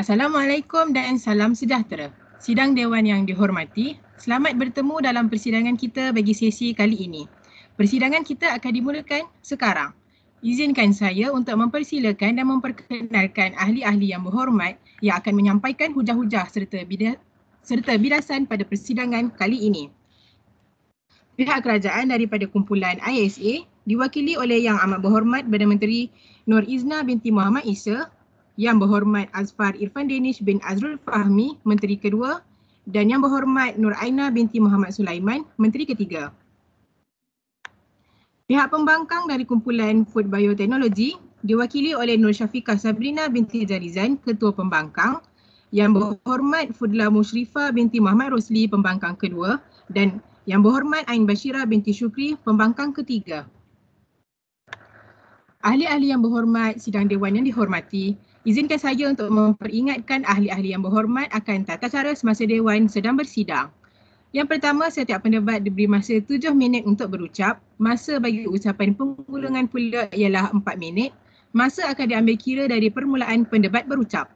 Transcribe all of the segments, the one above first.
Assalamualaikum dan salam sejahtera. Sidang Dewan yang dihormati, selamat bertemu dalam persidangan kita bagi sesi kali ini. Persidangan kita akan dimulakan sekarang. Izinkan saya untuk mempersilakan dan memperkenalkan ahli-ahli yang berhormat yang akan menyampaikan hujah-hujah serta bidah serta bidasan pada persidangan kali ini. Pihak kerajaan daripada kumpulan ISA diwakili oleh Yang Amat Berhormat Perdana Menteri Nur Izna binti Muhammad Isa yang Berhormat Azfar Irfan Danish bin Azrul Fahmi, Menteri Kedua dan Yang Berhormat Nur Aina binti Muhammad Sulaiman, Menteri Ketiga. Pihak pembangkang dari kumpulan Food Biotechnology diwakili oleh Nur Syafiqah Sabrina binti Jarizan, Ketua Pembangkang, Yang Berhormat Fudla Mushrifa binti Muhammad Rosli, Pembangkang Kedua dan Yang Berhormat Ain Bashira binti Shukri, Pembangkang Ketiga. Ahli-ahli yang berhormat, sidang dewan yang dihormati, Izinkan saya untuk memperingatkan ahli-ahli yang berhormat akan tata cara semasa Dewan sedang bersidang. Yang pertama, setiap pendebat diberi masa tujuh minit untuk berucap. Masa bagi ucapan penggulungan pula ialah empat minit. Masa akan diambil kira dari permulaan pendebat berucap.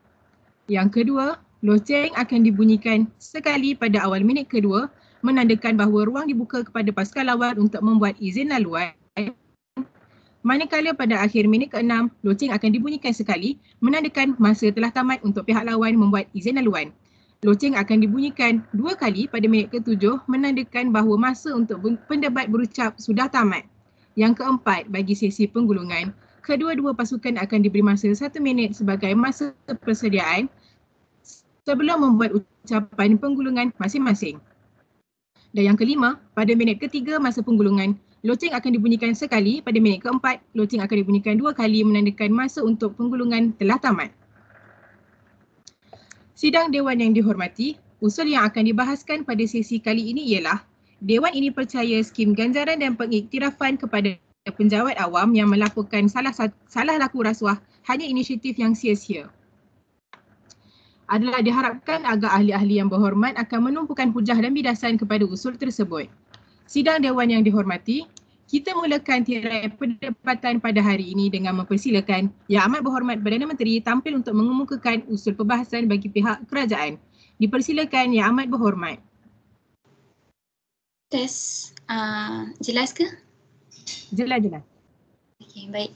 Yang kedua, loceng akan dibunyikan sekali pada awal minit kedua menandakan bahawa ruang dibuka kepada pasukan lawan untuk membuat izin laluan manakala pada akhir minit ke-6 loceng akan dibunyikan sekali menandakan masa telah tamat untuk pihak lawan membuat izin laluan. Loceng akan dibunyikan dua kali pada minit ke-7 menandakan bahawa masa untuk pendebat berucap sudah tamat. Yang keempat, bagi sesi penggulungan, kedua-dua pasukan akan diberi masa satu minit sebagai masa persediaan sebelum membuat ucapan penggulungan masing-masing. Dan yang kelima, pada minit ketiga masa penggulungan, Loceng akan dibunyikan sekali pada minit keempat. Loceng akan dibunyikan dua kali menandakan masa untuk penggulungan telah tamat. Sidang Dewan yang dihormati, usul yang akan dibahaskan pada sesi kali ini ialah Dewan ini percaya skim ganjaran dan pengiktirafan kepada penjawat awam yang melakukan salah, salah laku rasuah hanya inisiatif yang sia-sia. Adalah diharapkan agar ahli-ahli yang berhormat akan menumpukan hujah dan bidasan kepada usul tersebut. Sidang Dewan yang dihormati, kita mulakan tirai pendapatan pada hari ini dengan mempersilakan Yang Amat Berhormat Perdana Menteri tampil untuk mengemukakan usul perbahasan bagi pihak kerajaan. Dipersilakan Yang Amat Berhormat. Tes, uh, jelas ke? Jelas, jelas. Okay, baik.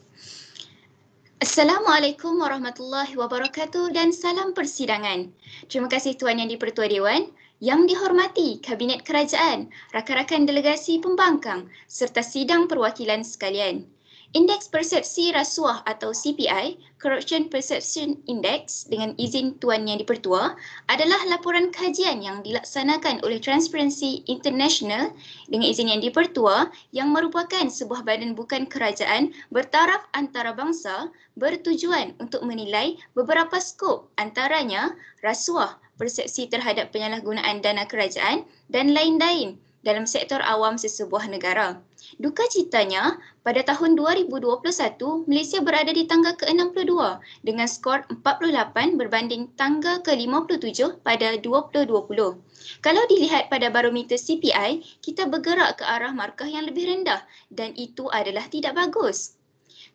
Assalamualaikum warahmatullahi wabarakatuh dan salam persidangan. Terima kasih Tuan Yang di Pertua Dewan. Yang dihormati Kabinet Kerajaan, rakan-rakan delegasi pembangkang serta sidang perwakilan sekalian. Indeks Persepsi Rasuah atau CPI, Corruption Perception Index dengan izin Tuan Yang Dipertua adalah laporan kajian yang dilaksanakan oleh Transparency International dengan izin Yang Dipertua yang merupakan sebuah badan bukan kerajaan bertaraf antarabangsa bertujuan untuk menilai beberapa skop antaranya rasuah, persepsi terhadap penyalahgunaan dana kerajaan dan lain-lain dalam sektor awam sesebuah negara. Duka citanya, pada tahun 2021, Malaysia berada di tangga ke-62 dengan skor 48 berbanding tangga ke-57 pada 2020. Kalau dilihat pada barometer CPI, kita bergerak ke arah markah yang lebih rendah dan itu adalah tidak bagus.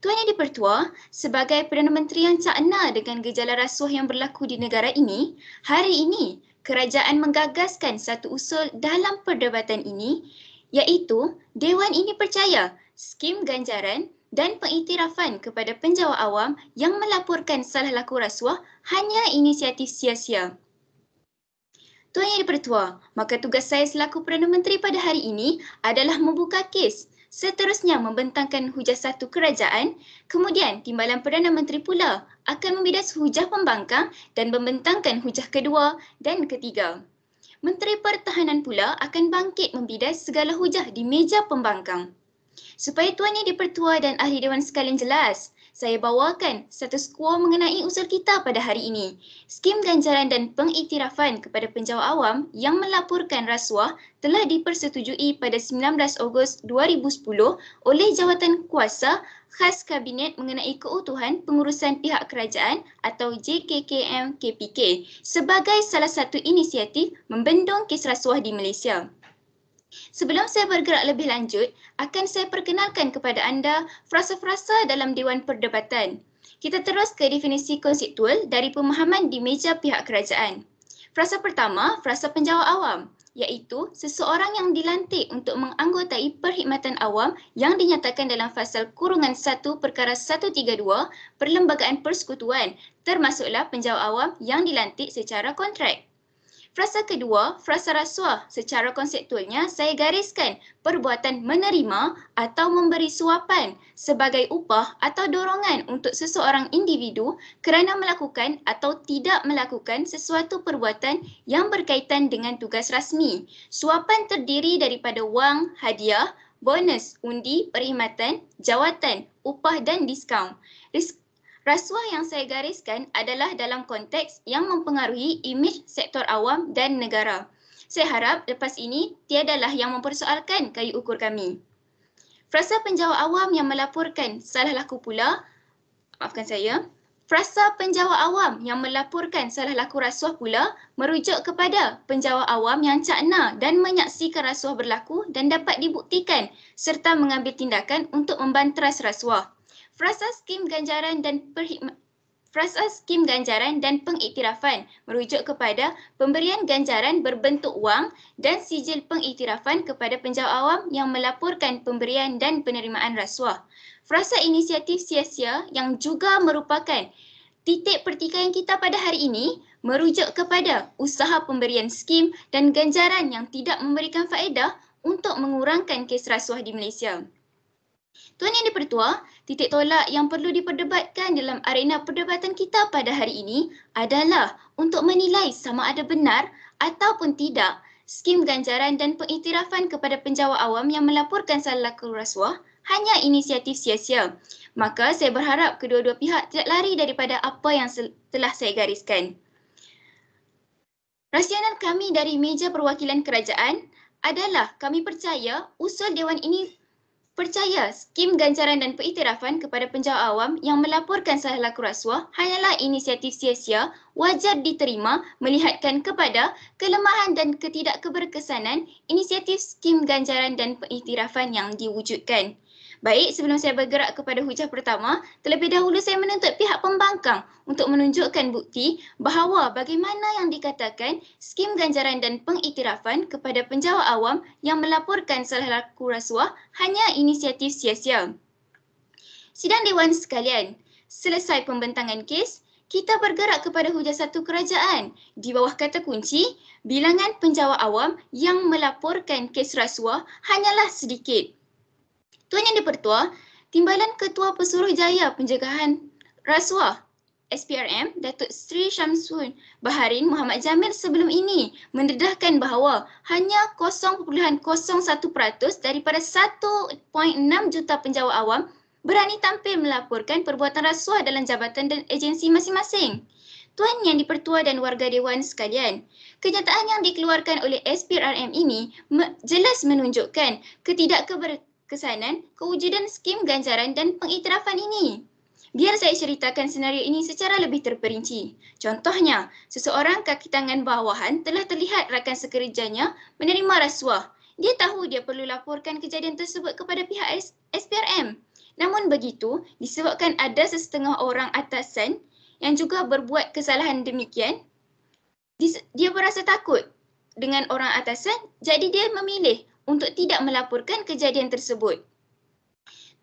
Tuan Yang Dipertua, sebagai Perdana Menteri yang tak enal dengan gejala rasuah yang berlaku di negara ini, hari ini kerajaan menggagaskan satu usul dalam perdebatan ini iaitu Dewan ini percaya skim ganjaran dan pengiktirafan kepada penjawat awam yang melaporkan salah laku rasuah hanya inisiatif sia-sia. Tuan Yang Dipertua, maka tugas saya selaku Perdana Menteri pada hari ini adalah membuka kes seterusnya membentangkan hujah satu kerajaan, kemudian Timbalan Perdana Menteri pula akan membidas hujah pembangkang dan membentangkan hujah kedua dan ketiga. Menteri Pertahanan pula akan bangkit membidas segala hujah di meja pembangkang. Supaya tuannya dipertua dan ahli dewan sekalian jelas, saya bawakan satu quo mengenai usul kita pada hari ini. Skim ganjaran dan pengiktirafan kepada penjawa awam yang melaporkan rasuah telah dipersetujui pada 19 Ogos 2010 oleh Jawatan Kuasa khas Kabinet mengenai Keutuhan Pengurusan Pihak Kerajaan atau JKKM KPK sebagai salah satu inisiatif membendung kes rasuah di Malaysia. Sebelum saya bergerak lebih lanjut, akan saya perkenalkan kepada anda frasa-frasa dalam Dewan Perdebatan. Kita terus ke definisi konseptual dari pemahaman di meja pihak kerajaan. Frasa pertama, frasa penjawab awam, iaitu seseorang yang dilantik untuk menganggotai perkhidmatan awam yang dinyatakan dalam fasal kurungan 1 perkara 132 Perlembagaan Persekutuan termasuklah penjawab awam yang dilantik secara kontrak. Frasa kedua, frasa rasuah. Secara konseptualnya, saya gariskan perbuatan menerima atau memberi suapan sebagai upah atau dorongan untuk seseorang individu kerana melakukan atau tidak melakukan sesuatu perbuatan yang berkaitan dengan tugas rasmi. Suapan terdiri daripada wang, hadiah, bonus, undi, perkhidmatan, jawatan, upah dan diskaun. Rasuah yang saya gariskan adalah dalam konteks yang mempengaruhi imej sektor awam dan negara. Saya harap lepas ini tiadalah yang mempersoalkan kayu ukur kami. Frasa penjawab awam yang melaporkan salah laku pula, maafkan saya, frasa penjawab awam yang melaporkan salah laku rasuah pula merujuk kepada penjawab awam yang cakna dan menyaksikan rasuah berlaku dan dapat dibuktikan serta mengambil tindakan untuk membanteras rasuah frasa skim ganjaran dan perkhidmatan Frasa skim ganjaran dan pengiktirafan merujuk kepada pemberian ganjaran berbentuk wang dan sijil pengiktirafan kepada penjawat awam yang melaporkan pemberian dan penerimaan rasuah. Frasa inisiatif sia-sia yang juga merupakan titik pertikaian kita pada hari ini merujuk kepada usaha pemberian skim dan ganjaran yang tidak memberikan faedah untuk mengurangkan kes rasuah di Malaysia. Tuan Yang Dipertua, titik tolak yang perlu diperdebatkan dalam arena perdebatan kita pada hari ini adalah untuk menilai sama ada benar ataupun tidak skim ganjaran dan pengiktirafan kepada penjawat awam yang melaporkan salah laku rasuah hanya inisiatif sia-sia. Maka saya berharap kedua-dua pihak tidak lari daripada apa yang telah saya gariskan. Rasional kami dari meja perwakilan kerajaan adalah kami percaya usul dewan ini Percaya skim ganjaran dan periktirafan kepada penjawat awam yang melaporkan salah laku rasuah hanyalah inisiatif sia-sia wajar diterima melihatkan kepada kelemahan dan ketidakkeberkesanan inisiatif skim ganjaran dan periktirafan yang diwujudkan. Baik, sebelum saya bergerak kepada hujah pertama, terlebih dahulu saya menuntut pihak pembangkang untuk menunjukkan bukti bahawa bagaimana yang dikatakan skim ganjaran dan pengiktirafan kepada penjawat awam yang melaporkan salah laku rasuah hanya inisiatif sia-sia. Sidang Dewan sekalian, selesai pembentangan kes, kita bergerak kepada hujah satu kerajaan di bawah kata kunci bilangan penjawat awam yang melaporkan kes rasuah hanyalah sedikit. Tuan Yang Dipertua, Timbalan Ketua Pesuruh Jaya Penjagaan Rasuah SPRM Datuk Sri Syamsun Baharin Muhammad Jamil sebelum ini mendedahkan bahawa hanya 0.01% daripada 1.6 juta penjawat awam berani tampil melaporkan perbuatan rasuah dalam jabatan dan agensi masing-masing. Tuan Yang Dipertua dan warga dewan sekalian, kenyataan yang dikeluarkan oleh SPRM ini jelas menunjukkan ketidakkeber kesanan kewujudan skim ganjaran dan pengiktirafan ini. Biar saya ceritakan senario ini secara lebih terperinci. Contohnya, seseorang kaki tangan bawahan telah terlihat rakan sekerjanya menerima rasuah. Dia tahu dia perlu laporkan kejadian tersebut kepada pihak S- SPRM. Namun begitu, disebabkan ada sesetengah orang atasan yang juga berbuat kesalahan demikian, dia berasa takut dengan orang atasan, jadi dia memilih untuk tidak melaporkan kejadian tersebut.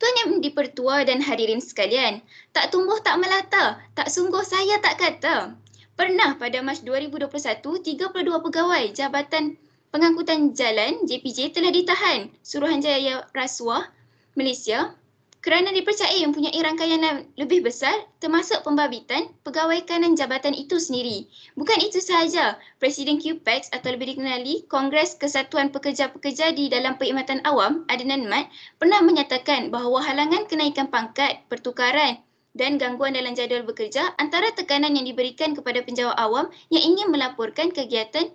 Tuan yang dipertua dan hadirin sekalian, tak tumbuh tak melata, tak sungguh saya tak kata. Pernah pada Mac 2021, 32 pegawai Jabatan Pengangkutan Jalan JPJ telah ditahan Suruhanjaya Rasuah Malaysia kerana dipercayai mempunyai rangkaian lebih besar termasuk pembabitan pegawai kanan jabatan itu sendiri. Bukan itu sahaja, Presiden QPEX atau lebih dikenali Kongres Kesatuan Pekerja-Pekerja di dalam Perkhidmatan Awam Adnan Mat pernah menyatakan bahawa halangan kenaikan pangkat, pertukaran dan gangguan dalam jadual bekerja antara tekanan yang diberikan kepada penjawat awam yang ingin melaporkan kegiatan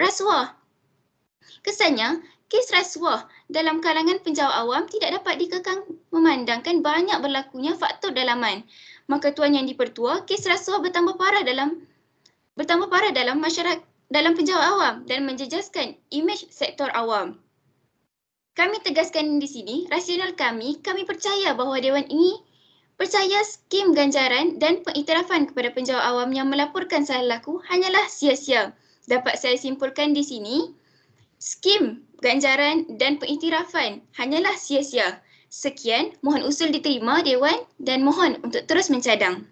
rasuah. Kesannya, kes rasuah dalam kalangan penjawat awam tidak dapat dikekang memandangkan banyak berlakunya faktor dalaman. Maka tuan yang dipertua, kes rasuah bertambah parah dalam bertambah parah dalam masyarakat dalam penjawat awam dan menjejaskan imej sektor awam. Kami tegaskan di sini, rasional kami, kami percaya bahawa Dewan ini percaya skim ganjaran dan pengiktirafan kepada penjawat awam yang melaporkan salah laku hanyalah sia-sia. Dapat saya simpulkan di sini, skim ganjaran dan pengiktirafan hanyalah sia-sia. Sekian, mohon usul diterima Dewan dan mohon untuk terus mencadang.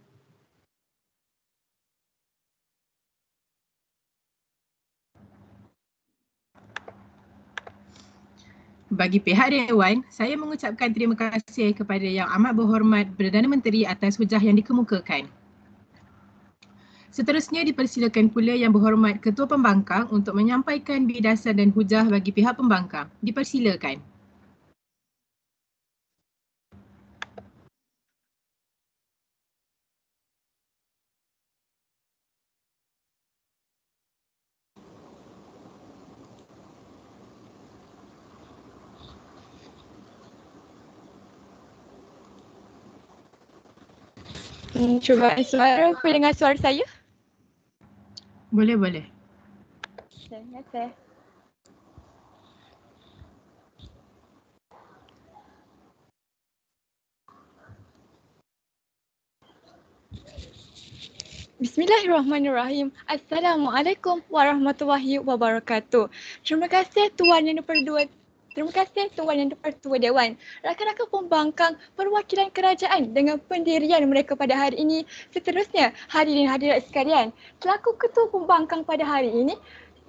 Bagi pihak Dewan, saya mengucapkan terima kasih kepada Yang Amat Berhormat Perdana Menteri atas hujah yang dikemukakan. Seterusnya dipersilakan pula yang berhormat Ketua Pembangkang untuk menyampaikan bidasan dan hujah bagi pihak pembangkang. Dipersilakan. Hmm, cuba eh, suara apa dengan suara saya? Boleh, boleh. Bismillahirrahmanirrahim. Assalamualaikum warahmatullahi wabarakatuh. Terima kasih Tuan yang berdua Terima kasih Tuan Yang Pertua Dewan. Rakan-rakan pembangkang perwakilan kerajaan dengan pendirian mereka pada hari ini. Seterusnya, hari hadirin hadirat sekalian, selaku ketua pembangkang pada hari ini,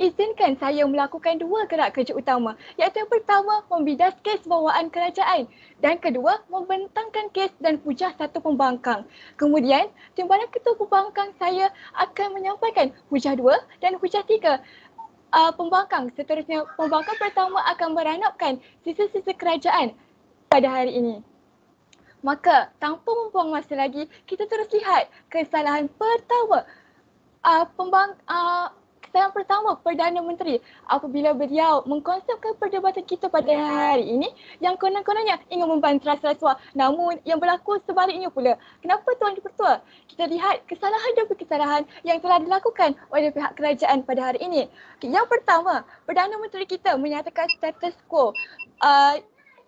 izinkan saya melakukan dua gerak kerja utama iaitu yang pertama membidas kes bawaan kerajaan dan kedua membentangkan kes dan pujah satu pembangkang. Kemudian, Timbalan Ketua Pembangkang saya akan menyampaikan hujah dua dan hujah tiga uh, pembangkang. Seterusnya pembangkang pertama akan meranapkan sisa-sisa kerajaan pada hari ini. Maka tanpa membuang masa lagi, kita terus lihat kesalahan pertama uh, pembang, uh, yang pertama Perdana Menteri apabila beliau mengkonsepkan perdebatan kita pada hari ini yang konon-kononnya ingin membantu rasuah namun yang berlaku sebaliknya pula. Kenapa Tuan di Pertua? Kita lihat kesalahan demi kesalahan yang telah dilakukan oleh pihak kerajaan pada hari ini. Yang pertama, Perdana Menteri kita menyatakan status quo uh,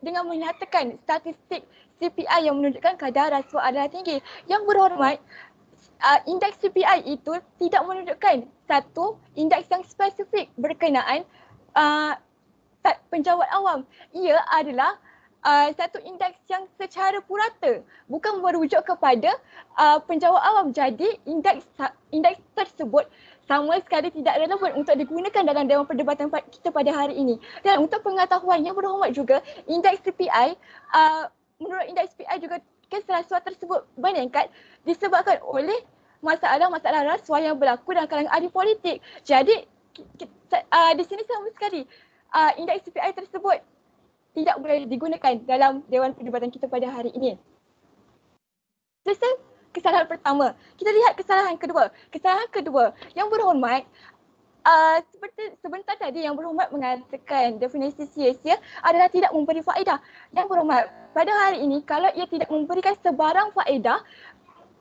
dengan menyatakan statistik CPI yang menunjukkan kadar rasuah adalah tinggi. Yang berhormat, uh, indeks CPI itu tidak menunjukkan satu indeks yang spesifik berkenaan uh, penjawat awam. Ia adalah uh, satu indeks yang secara purata bukan merujuk kepada uh, penjawat awam. Jadi indeks indeks tersebut sama sekali tidak relevan untuk digunakan dalam dewan perdebatan kita pada hari ini. Dan untuk pengetahuan yang berhormat juga, indeks CPI uh, menurut indeks CPI juga kes rasuah tersebut meningkat disebabkan oleh masalah-masalah rasuah yang berlaku dalam kalangan ahli politik. Jadi uh, di sini sama sekali uh, indeks CPI tersebut tidak boleh digunakan dalam Dewan Perdebatan kita pada hari ini. Sesuai kesalahan pertama. Kita lihat kesalahan kedua. Kesalahan kedua yang berhormat seperti uh, sebentar tadi yang berhormat mengatakan definisi sia-sia adalah tidak memberi faedah. Yang berhormat, pada hari ini kalau ia tidak memberikan sebarang faedah,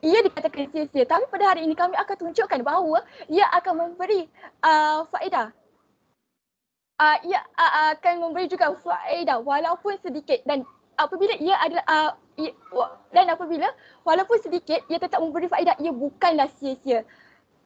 ia dikatakan sia-sia. Tapi pada hari ini kami akan tunjukkan bahawa ia akan memberi uh, faedah. Uh, ia uh, akan memberi juga faedah walaupun sedikit dan apabila ia adalah uh, ia, dan apabila walaupun sedikit ia tetap memberi faedah ia bukanlah sia-sia.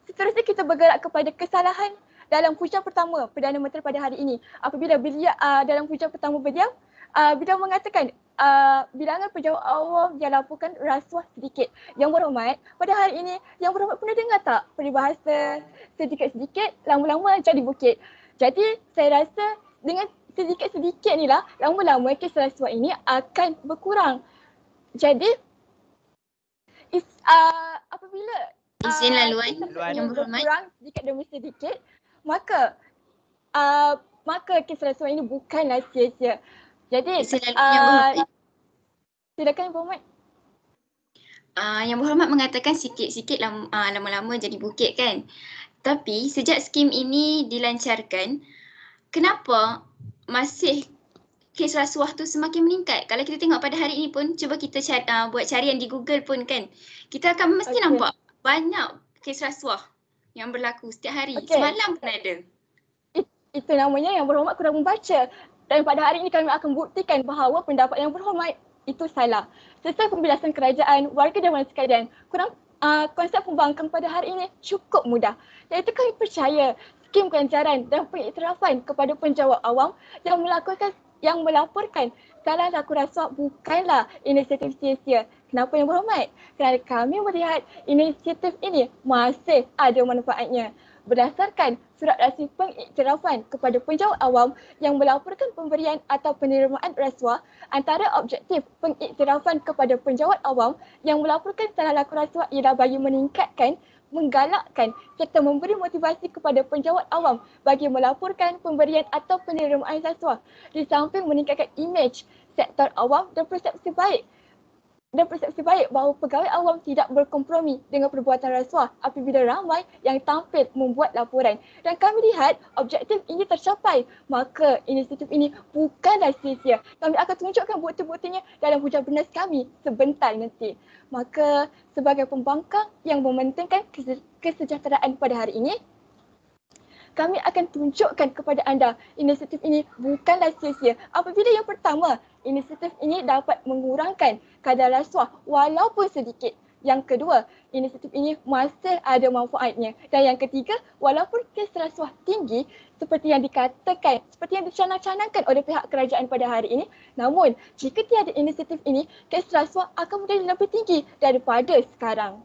Seterusnya kita bergerak kepada kesalahan dalam kuncang pertama Perdana Menteri pada hari ini apabila beliau uh, ah, dalam kuncang pertama beliau uh, beliau mengatakan uh, bilangan pejabat awam yang lakukan rasuah sedikit. Yang berhormat, pada hari ini yang berhormat pernah dengar tak peribahasa sedikit-sedikit lama-lama jadi bukit. Jadi saya rasa dengan sedikit-sedikit ni lah lama-lama kes rasuah ini akan berkurang. Jadi is, uh, apabila uh, izin laluan yang berhormat sedikit demi sedikit maka uh, maka kisah rasuah ini bukanlah sia-sia. Jadi uh, silakan Ibu Ahmad. Uh, yang berhormat mengatakan sikit-sikit lama, uh, lama-lama jadi bukit kan. Tapi sejak skim ini dilancarkan, kenapa masih kes rasuah tu semakin meningkat? Kalau kita tengok pada hari ini pun, cuba kita cari, uh, buat carian di Google pun kan. Kita akan mesti okay. nampak banyak kes rasuah yang berlaku setiap hari. Okay. Semalam pun ada. It, itu namanya yang berhormat kurang membaca. Dan pada hari ini kami akan buktikan bahawa pendapat yang berhormat itu salah. Sesuai pembelasan kerajaan, warga dan wanita sekalian, kurang uh, konsep pembangkang pada hari ini cukup mudah. Iaitu kami percaya skim ganjaran dan pengiktirafan kepada penjawab awam yang melakukan yang melaporkan. Kalau aku rasa bukanlah inisiatif sia-sia. Kenapa yang berhormat? Kerana kami melihat inisiatif ini masih ada manfaatnya. Berdasarkan surat rasmi pengiktirafan kepada penjawat awam yang melaporkan pemberian atau penerimaan rasuah antara objektif pengiktirafan kepada penjawat awam yang melaporkan salah laku rasuah ialah bagi meningkatkan menggalakkan serta memberi motivasi kepada penjawat awam bagi melaporkan pemberian atau penerimaan sesuah di samping meningkatkan imej sektor awam dan persepsi baik dan persepsi baik bahawa pegawai awam tidak berkompromi dengan perbuatan rasuah apabila ramai yang tampil membuat laporan. Dan kami lihat objektif ini tercapai, maka inisiatif ini bukan sia-sia. Kami akan tunjukkan bukti-buktinya dalam hujah bernas kami sebentar nanti. Maka sebagai pembangkang yang mementingkan kesejahteraan pada hari ini, kami akan tunjukkan kepada anda inisiatif ini bukanlah sia-sia. Apabila yang pertama, inisiatif ini dapat mengurangkan kadar rasuah walaupun sedikit. Yang kedua, inisiatif ini masih ada manfaatnya. Dan yang ketiga, walaupun kes rasuah tinggi seperti yang dikatakan, seperti yang dicanang-canangkan oleh pihak kerajaan pada hari ini, namun jika tiada inisiatif ini, kes rasuah akan menjadi lebih tinggi daripada sekarang.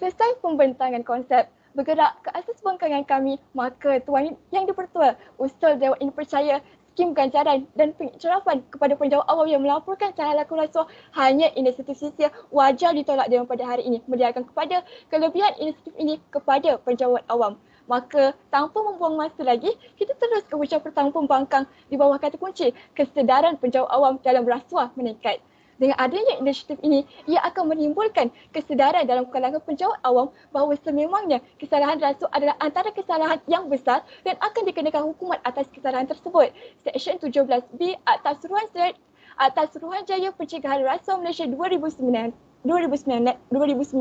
Selesai pembentangan konsep, bergerak ke atas bangkangan kami, maka Tuan Yang Dipertua, Ustaz Dewan ini percaya skim ganjaran dan pengiktirafan kepada penjawab awam yang melaporkan cara laku rasuah hanya inisiatif sisi wajar ditolak dewan pada hari ini melihatkan kepada kelebihan inisiatif ini kepada penjawab awam. Maka tanpa membuang masa lagi, kita terus ke ucap pertama pembangkang di bawah kata kunci kesedaran penjawab awam dalam rasuah meningkat dengan adanya inisiatif ini ia akan menimbulkan kesedaran dalam kalangan penjawat awam bahawa sememangnya kesalahan rasu adalah antara kesalahan yang besar dan akan dikenakan hukuman atas kesalahan tersebut. Seksyen 17B Akta Suruhan Seri Akta Suruhanjaya Pencegahan Rasuah Malaysia 2009 2009 2009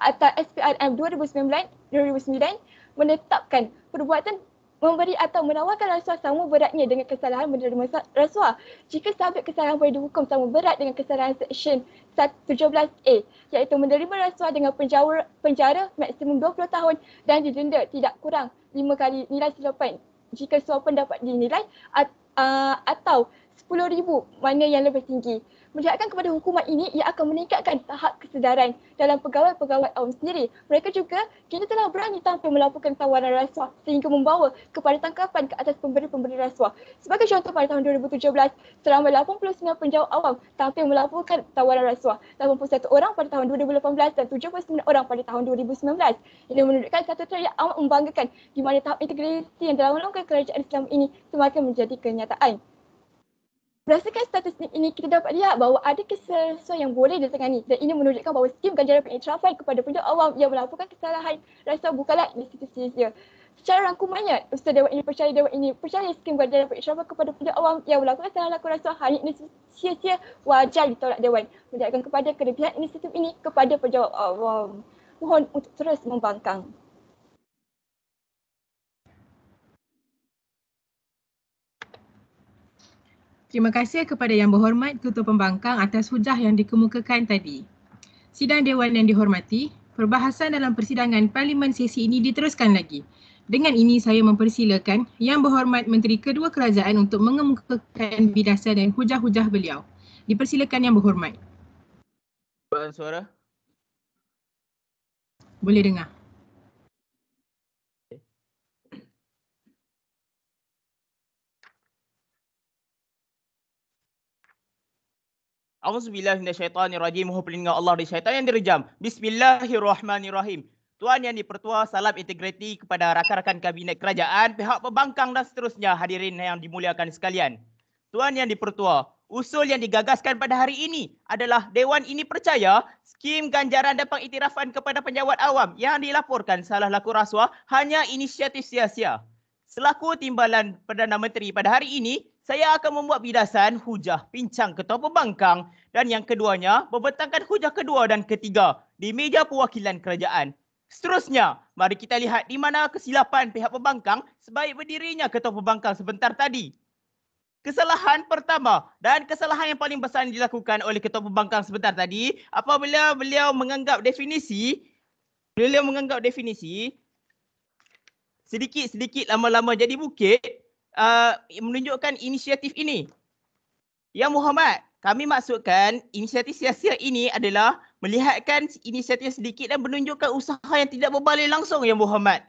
atau SPRM 2009 2009 menetapkan perbuatan memberi atau menawarkan rasuah sama beratnya dengan kesalahan menerima rasuah. Jika sahabat kesalahan boleh dihukum sama berat dengan kesalahan seksyen 17A iaitu menerima rasuah dengan penjara, penjara maksimum 20 tahun dan didenda tidak kurang 5 kali nilai silapan. Jika suapan dapat dinilai atau uh, atau 10,000 mana yang lebih tinggi. Menjadikan kepada hukuman ini ia akan meningkatkan tahap kesedaran dalam pegawai-pegawai awam sendiri. Mereka juga kini telah berani tampil melaporkan tawaran rasuah sehingga membawa kepada tangkapan ke atas pemberi-pemberi rasuah. Sebagai contoh pada tahun 2017, selama 89 penjawat awam tampil melaporkan tawaran rasuah. 81 orang pada tahun 2018 dan 79 orang pada tahun 2019. Ini menunjukkan satu trend yang amat membanggakan di mana tahap integriti yang dalam longkang kerajaan Islam ini semakin menjadi kenyataan berdasarkan statistik ini kita dapat lihat bahawa ada kesesuaian yang boleh ditangani dan ini menunjukkan bahawa skim ganjaran pengiktirafan kepada penduduk awam yang melakukan kesalahan rasa bukanlah institusi dia. Secara rangkumannya, Ustaz Dewan ini percaya Dewan ini percaya skim ganjaran pengiktirafan kepada penduduk awam yang melakukan salah laku rasa hari ini sia-sia wajar ditolak Dewan menjadikan kepada kelebihan inisiatif ini kepada penjawab awam. Mohon untuk terus membangkang. Terima kasih kepada Yang Berhormat Ketua Pembangkang atas hujah yang dikemukakan tadi. Sidang Dewan yang dihormati, perbahasan dalam persidangan Parlimen sesi ini diteruskan lagi. Dengan ini saya mempersilakan Yang Berhormat Menteri Kedua Kerajaan untuk mengemukakan bidasan dan hujah-hujah beliau. Dipersilakan Yang Berhormat. Bukan suara. Boleh dengar. Auzubillah minas syaitan rajim. Mohon perlindungan Allah dari syaitan yang direjam. Bismillahirrahmanirrahim. Tuan Yang Dipertua, salam integriti kepada rakan-rakan Kabinet Kerajaan, pihak pembangkang dan seterusnya hadirin yang dimuliakan sekalian. Tuan Yang Dipertua, usul yang digagaskan pada hari ini adalah Dewan ini percaya skim ganjaran dan pengiktirafan kepada penjawat awam yang dilaporkan salah laku rasuah hanya inisiatif sia-sia. Selaku timbalan Perdana Menteri pada hari ini, saya akan membuat bidasan hujah pincang ketua pembangkang dan yang keduanya membentangkan hujah kedua dan ketiga di meja perwakilan kerajaan. Seterusnya, mari kita lihat di mana kesilapan pihak pembangkang sebaik berdirinya ketua pembangkang sebentar tadi. Kesalahan pertama dan kesalahan yang paling besar yang dilakukan oleh ketua pembangkang sebentar tadi apabila beliau menganggap definisi beliau menganggap definisi sedikit-sedikit lama-lama jadi bukit uh, menunjukkan inisiatif ini. ya Muhammad, kami maksudkan inisiatif sia-sia ini adalah melihatkan inisiatif sedikit dan menunjukkan usaha yang tidak berbalik langsung ya Muhammad.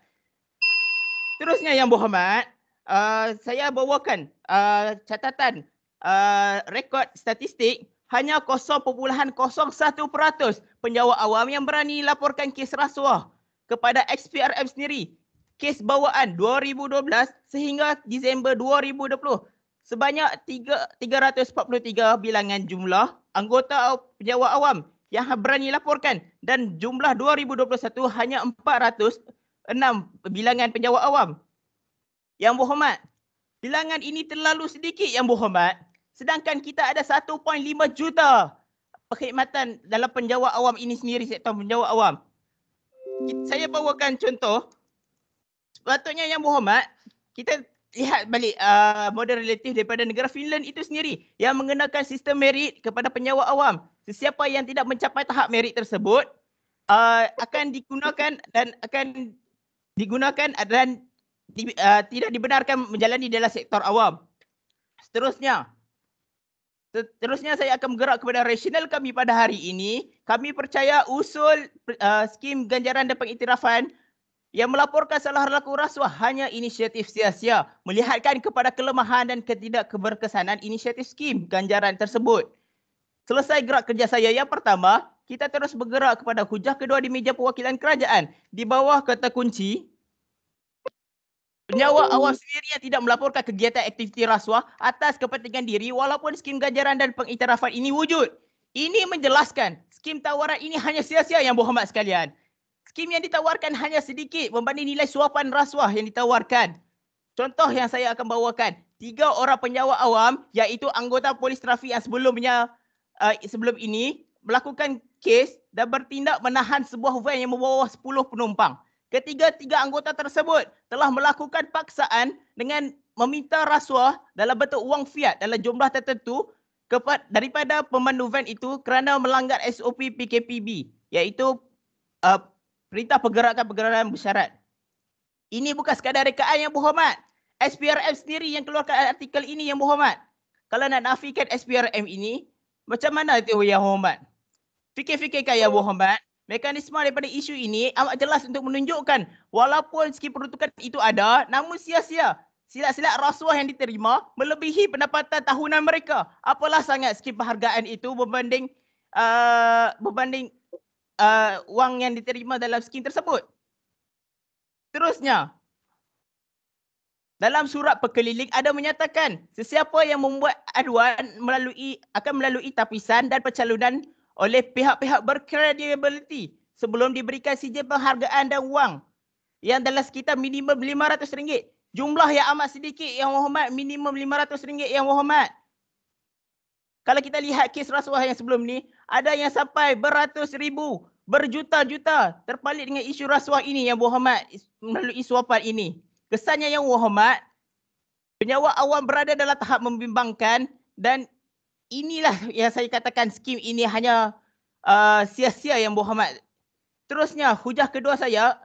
Terusnya ya Muhammad, uh, saya bawakan uh, catatan uh, rekod statistik hanya 0.01% penjawat awam yang berani laporkan kes rasuah kepada XPRM sendiri kes bawaan 2012 sehingga Disember 2020 sebanyak 343 bilangan jumlah anggota pejabat awam yang berani laporkan dan jumlah 2021 hanya 406 bilangan pejabat awam. Yang berhormat, bilangan ini terlalu sedikit yang berhormat sedangkan kita ada 1.5 juta perkhidmatan dalam penjawat awam ini sendiri sektor penjawat awam. Saya bawakan contoh sepatutnya yang berhormat kita lihat balik uh, model relatif daripada negara Finland itu sendiri yang mengenakan sistem merit kepada penyewa awam. Sesiapa yang tidak mencapai tahap merit tersebut uh, akan digunakan dan akan digunakan dan di, uh, tidak dibenarkan menjalani dalam sektor awam. Seterusnya, seterusnya saya akan bergerak kepada rasional kami pada hari ini. Kami percaya usul uh, skim ganjaran dan pengiktirafan yang melaporkan salah laku rasuah hanya inisiatif sia-sia melihatkan kepada kelemahan dan ketidakberkesanan inisiatif skim ganjaran tersebut. Selesai gerak kerja saya yang pertama, kita terus bergerak kepada hujah kedua di meja perwakilan kerajaan di bawah kata kunci Penyawa awam sendiri yang tidak melaporkan kegiatan aktiviti rasuah atas kepentingan diri walaupun skim ganjaran dan pengiktirafan ini wujud. Ini menjelaskan skim tawaran ini hanya sia-sia yang berhormat sekalian skim yang ditawarkan hanya sedikit berbanding nilai suapan rasuah yang ditawarkan. Contoh yang saya akan bawakan, tiga orang penjawat awam iaitu anggota polis trafik yang sebelumnya uh, sebelum ini melakukan kes dan bertindak menahan sebuah van yang membawa 10 penumpang. Ketiga-tiga anggota tersebut telah melakukan paksaan dengan meminta rasuah dalam bentuk wang fiat dalam jumlah tertentu kepada daripada pemandu van itu kerana melanggar SOP PKPB iaitu uh, Perintah pergerakan pergerakan bersyarat. Ini bukan sekadar rekaan yang berhormat. SPRM sendiri yang keluarkan artikel ini yang berhormat. Kalau nak nafikan SPRM ini, macam mana itu yang berhormat? Fikir-fikirkan yang berhormat, mekanisme daripada isu ini amat jelas untuk menunjukkan walaupun segi peruntukan itu ada, namun sia-sia. Silat-silat rasuah yang diterima melebihi pendapatan tahunan mereka. Apalah sangat skim perhargaan itu berbanding uh, berbanding uh, wang yang diterima dalam skim tersebut. Terusnya, dalam surat pekeliling ada menyatakan sesiapa yang membuat aduan melalui akan melalui tapisan dan percalonan oleh pihak-pihak berkredibiliti sebelum diberikan sijil penghargaan dan wang yang dalam sekitar minimum RM500. Jumlah yang amat sedikit yang hormat minimum RM500 yang hormat. Kalau kita lihat kes rasuah yang sebelum ni ada yang sampai beratus ribu berjuta-juta terpalit dengan isu rasuah ini yang Muhammad melalui suapan ini. Kesannya yang Muhammad, penyawa awam berada dalam tahap membimbangkan dan inilah yang saya katakan skim ini hanya uh, sia-sia yang Muhammad. Terusnya, hujah kedua saya,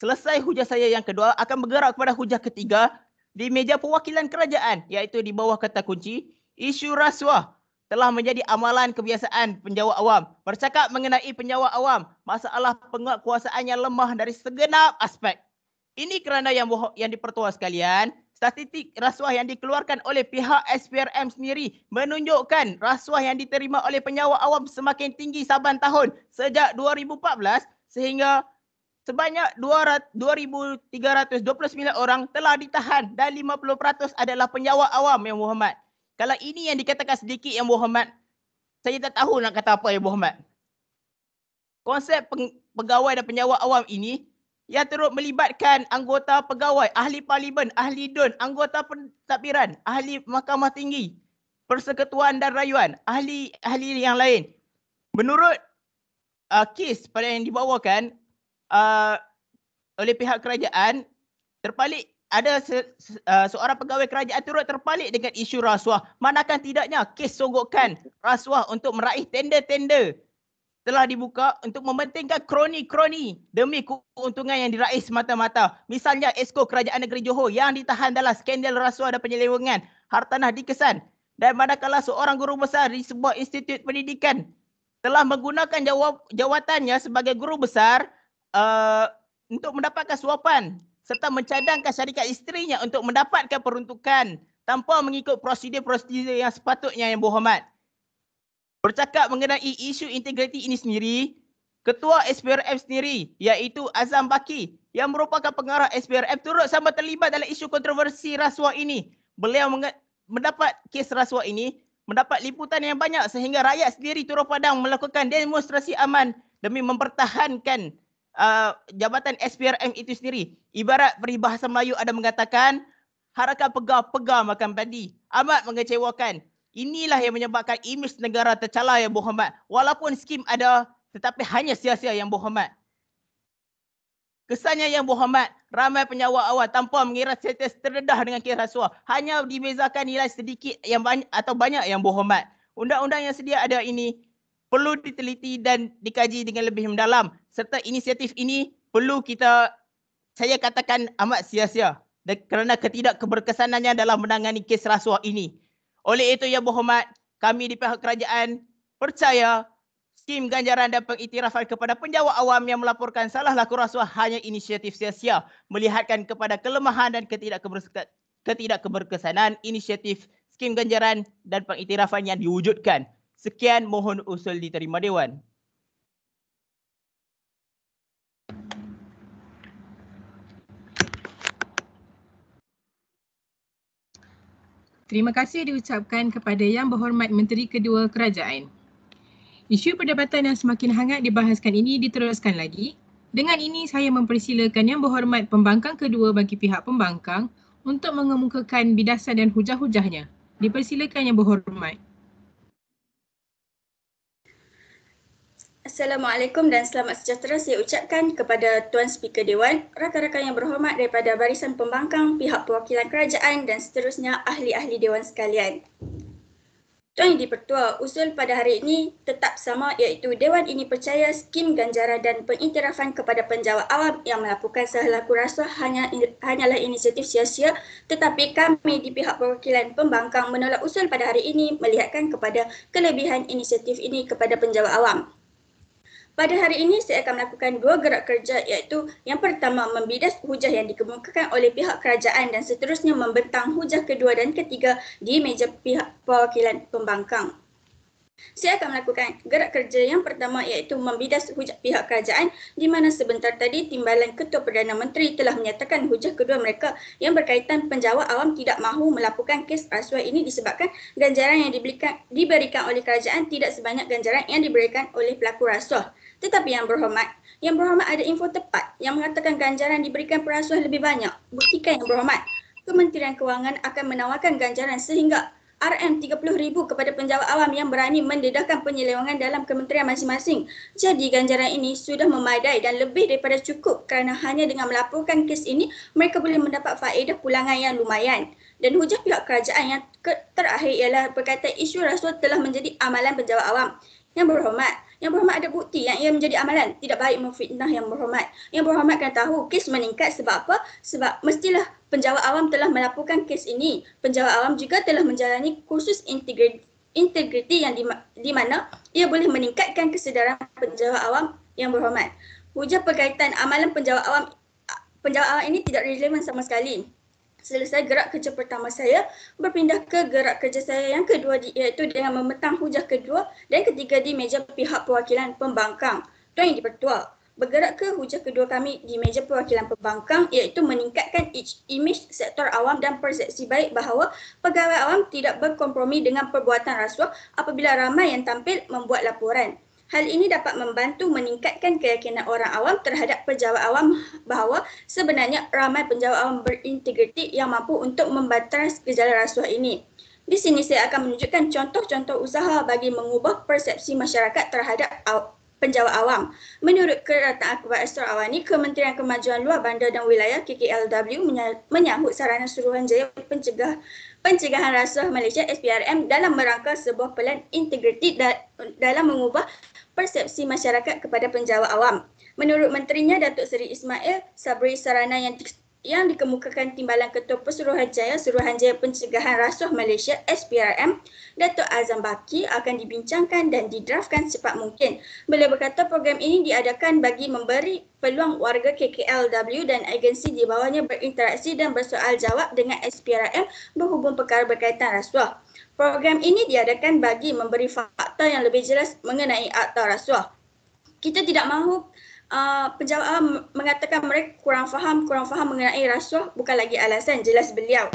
selesai hujah saya yang kedua akan bergerak kepada hujah ketiga di meja perwakilan kerajaan iaitu di bawah kata kunci isu rasuah telah menjadi amalan kebiasaan penjawat awam. Bercakap mengenai penjawat awam, masalah penguatkuasaan yang lemah dari segenap aspek. Ini kerana yang bohong, yang dipertua sekalian, statistik rasuah yang dikeluarkan oleh pihak SPRM sendiri menunjukkan rasuah yang diterima oleh penjawat awam semakin tinggi saban tahun sejak 2014 sehingga sebanyak 2,329 orang telah ditahan dan 50% adalah penjawat awam yang Muhammad. Kalau ini yang dikatakan sedikit yang berhormat, saya tak tahu nak kata apa yang berhormat. Konsep pegawai dan penjawat awam ini yang turut melibatkan anggota pegawai, ahli parlimen, ahli dun, anggota pentadbiran, ahli mahkamah tinggi, persekutuan dan rayuan, ahli ahli yang lain. Menurut uh, kes pada yang dibawakan uh, oleh pihak kerajaan, terbalik ada se, se, uh, seorang pegawai kerajaan turut terpalit dengan isu rasuah. Manakan tidaknya kes sogokan rasuah untuk meraih tender-tender telah dibuka untuk mementingkan kroni-kroni demi keuntungan yang diraih semata-mata. Misalnya Esko Kerajaan Negeri Johor yang ditahan dalam skandal rasuah dan penyelewengan hartanah dikesan dan manakala seorang guru besar di sebuah institut pendidikan telah menggunakan jawab, jawatannya sebagai guru besar uh, untuk mendapatkan suapan serta mencadangkan syarikat isterinya untuk mendapatkan peruntukan tanpa mengikut prosedur-prosedur yang sepatutnya yang berhormat. Bercakap mengenai isu integriti ini sendiri, Ketua SPRF sendiri iaitu Azam Baki yang merupakan pengarah SPRF turut sama terlibat dalam isu kontroversi rasuah ini. Beliau mendapat kes rasuah ini mendapat liputan yang banyak sehingga rakyat sendiri turut padang melakukan demonstrasi aman demi mempertahankan Uh, jabatan SPRM itu sendiri. Ibarat peribahasa Melayu ada mengatakan harakan pegar-pegar makan padi. Amat mengecewakan. Inilah yang menyebabkan imej negara tercela yang berhormat. Walaupun skim ada tetapi hanya sia-sia yang berhormat. Kesannya yang berhormat, ramai penyawa awal tanpa mengira status terdedah dengan kes rasuah. Hanya dibezakan nilai sedikit yang banyak atau banyak yang berhormat. Undang-undang yang sedia ada ini perlu diteliti dan dikaji dengan lebih mendalam serta inisiatif ini perlu kita saya katakan amat sia-sia kerana ketidakkeberkesanannya dalam menangani kes rasuah ini. Oleh itu ya berhormat, kami di pihak kerajaan percaya skim ganjaran dan pengiktirafan kepada penjawat awam yang melaporkan salah laku rasuah hanya inisiatif sia-sia melihatkan kepada kelemahan dan ketidakkeberkesanan inisiatif skim ganjaran dan pengiktirafan yang diwujudkan. Sekian mohon usul diterima Dewan. Terima kasih diucapkan kepada Yang Berhormat Menteri Kedua Kerajaan. Isu perdebatan yang semakin hangat dibahaskan ini diteruskan lagi. Dengan ini saya mempersilakan Yang Berhormat Pembangkang Kedua bagi pihak pembangkang untuk mengemukakan bidasan dan hujah-hujahnya. Dipersilakan Yang Berhormat. Assalamualaikum dan selamat sejahtera saya ucapkan kepada Tuan Speaker Dewan, rakan-rakan yang berhormat daripada barisan pembangkang, pihak perwakilan kerajaan dan seterusnya ahli-ahli Dewan sekalian. Tuan Yang Dipertua, usul pada hari ini tetap sama iaitu Dewan ini percaya skim ganjaran dan pengiktirafan kepada penjawat awam yang melakukan sehelaku rasuah hanya, hanyalah inisiatif sia-sia tetapi kami di pihak perwakilan pembangkang menolak usul pada hari ini melihatkan kepada kelebihan inisiatif ini kepada penjawat awam. Pada hari ini saya akan melakukan dua gerak kerja iaitu yang pertama membidas hujah yang dikemukakan oleh pihak kerajaan dan seterusnya membentang hujah kedua dan ketiga di meja pihak perwakilan pembangkang. Saya akan melakukan gerak kerja yang pertama iaitu membidas hujah pihak kerajaan di mana sebentar tadi timbalan Ketua Perdana Menteri telah menyatakan hujah kedua mereka yang berkaitan penjawab awam tidak mahu melakukan kes rasuah ini disebabkan ganjaran yang diberikan, diberikan oleh kerajaan tidak sebanyak ganjaran yang diberikan oleh pelaku rasuah. Tetapi yang berhormat, yang berhormat ada info tepat yang mengatakan ganjaran diberikan perasuah lebih banyak. Buktikan yang berhormat, Kementerian Kewangan akan menawarkan ganjaran sehingga RM30,000 kepada penjawat awam yang berani mendedahkan penyelewangan dalam kementerian masing-masing. Jadi ganjaran ini sudah memadai dan lebih daripada cukup kerana hanya dengan melaporkan kes ini, mereka boleh mendapat faedah pulangan yang lumayan. Dan hujah pihak kerajaan yang terakhir ialah berkata isu rasuah telah menjadi amalan penjawat awam. Yang berhormat, yang berhormat ada bukti yang ia menjadi amalan. Tidak baik memfitnah yang berhormat. Yang berhormat kena tahu kes meningkat sebab apa? Sebab mestilah penjawat awam telah melaporkan kes ini. Penjawat awam juga telah menjalani kursus integriti yang di, di mana ia boleh meningkatkan kesedaran penjawat awam yang berhormat. Hujah perkaitan amalan penjawat awam penjawat awam ini tidak relevan sama sekali selesai gerak kerja pertama saya, berpindah ke gerak kerja saya yang kedua iaitu dengan memetang hujah kedua dan ketiga di meja pihak perwakilan pembangkang. Tuan Yang Dipertua, bergerak ke hujah kedua kami di meja perwakilan pembangkang iaitu meningkatkan image sektor awam dan persepsi baik bahawa pegawai awam tidak berkompromi dengan perbuatan rasuah apabila ramai yang tampil membuat laporan. Hal ini dapat membantu meningkatkan keyakinan orang awam terhadap penjawat awam bahawa sebenarnya ramai penjawat awam berintegriti yang mampu untuk membatas gejala rasuah ini. Di sini saya akan menunjukkan contoh-contoh usaha bagi mengubah persepsi masyarakat terhadap penjawat awam. Menurut Kedatangan Akhbar Astor Awani, Kementerian Kemajuan Luar Bandar dan Wilayah KKLW menyahut sarana Suruhanjaya pencegah pencegahan rasuah Malaysia SPRM dalam merangka sebuah pelan integriti dalam mengubah persepsi masyarakat kepada penjawat awam. Menurut Menterinya Datuk Seri Ismail Sabri Sarana yang yang dikemukakan Timbalan Ketua Pesuruhanjaya Suruhanjaya Pencegahan Rasuah Malaysia SPRM Datuk Azam Baki akan dibincangkan dan didrafkan secepat mungkin. Beliau berkata program ini diadakan bagi memberi peluang warga KKLW dan agensi di bawahnya berinteraksi dan bersoal jawab dengan SPRM berhubung perkara berkaitan rasuah. Program ini diadakan bagi memberi fakta yang lebih jelas mengenai akta rasuah. Kita tidak mahu Ah, penjawab uh, mengatakan mereka kurang faham, kurang faham mengenai rasuah bukan lagi alasan jelas beliau.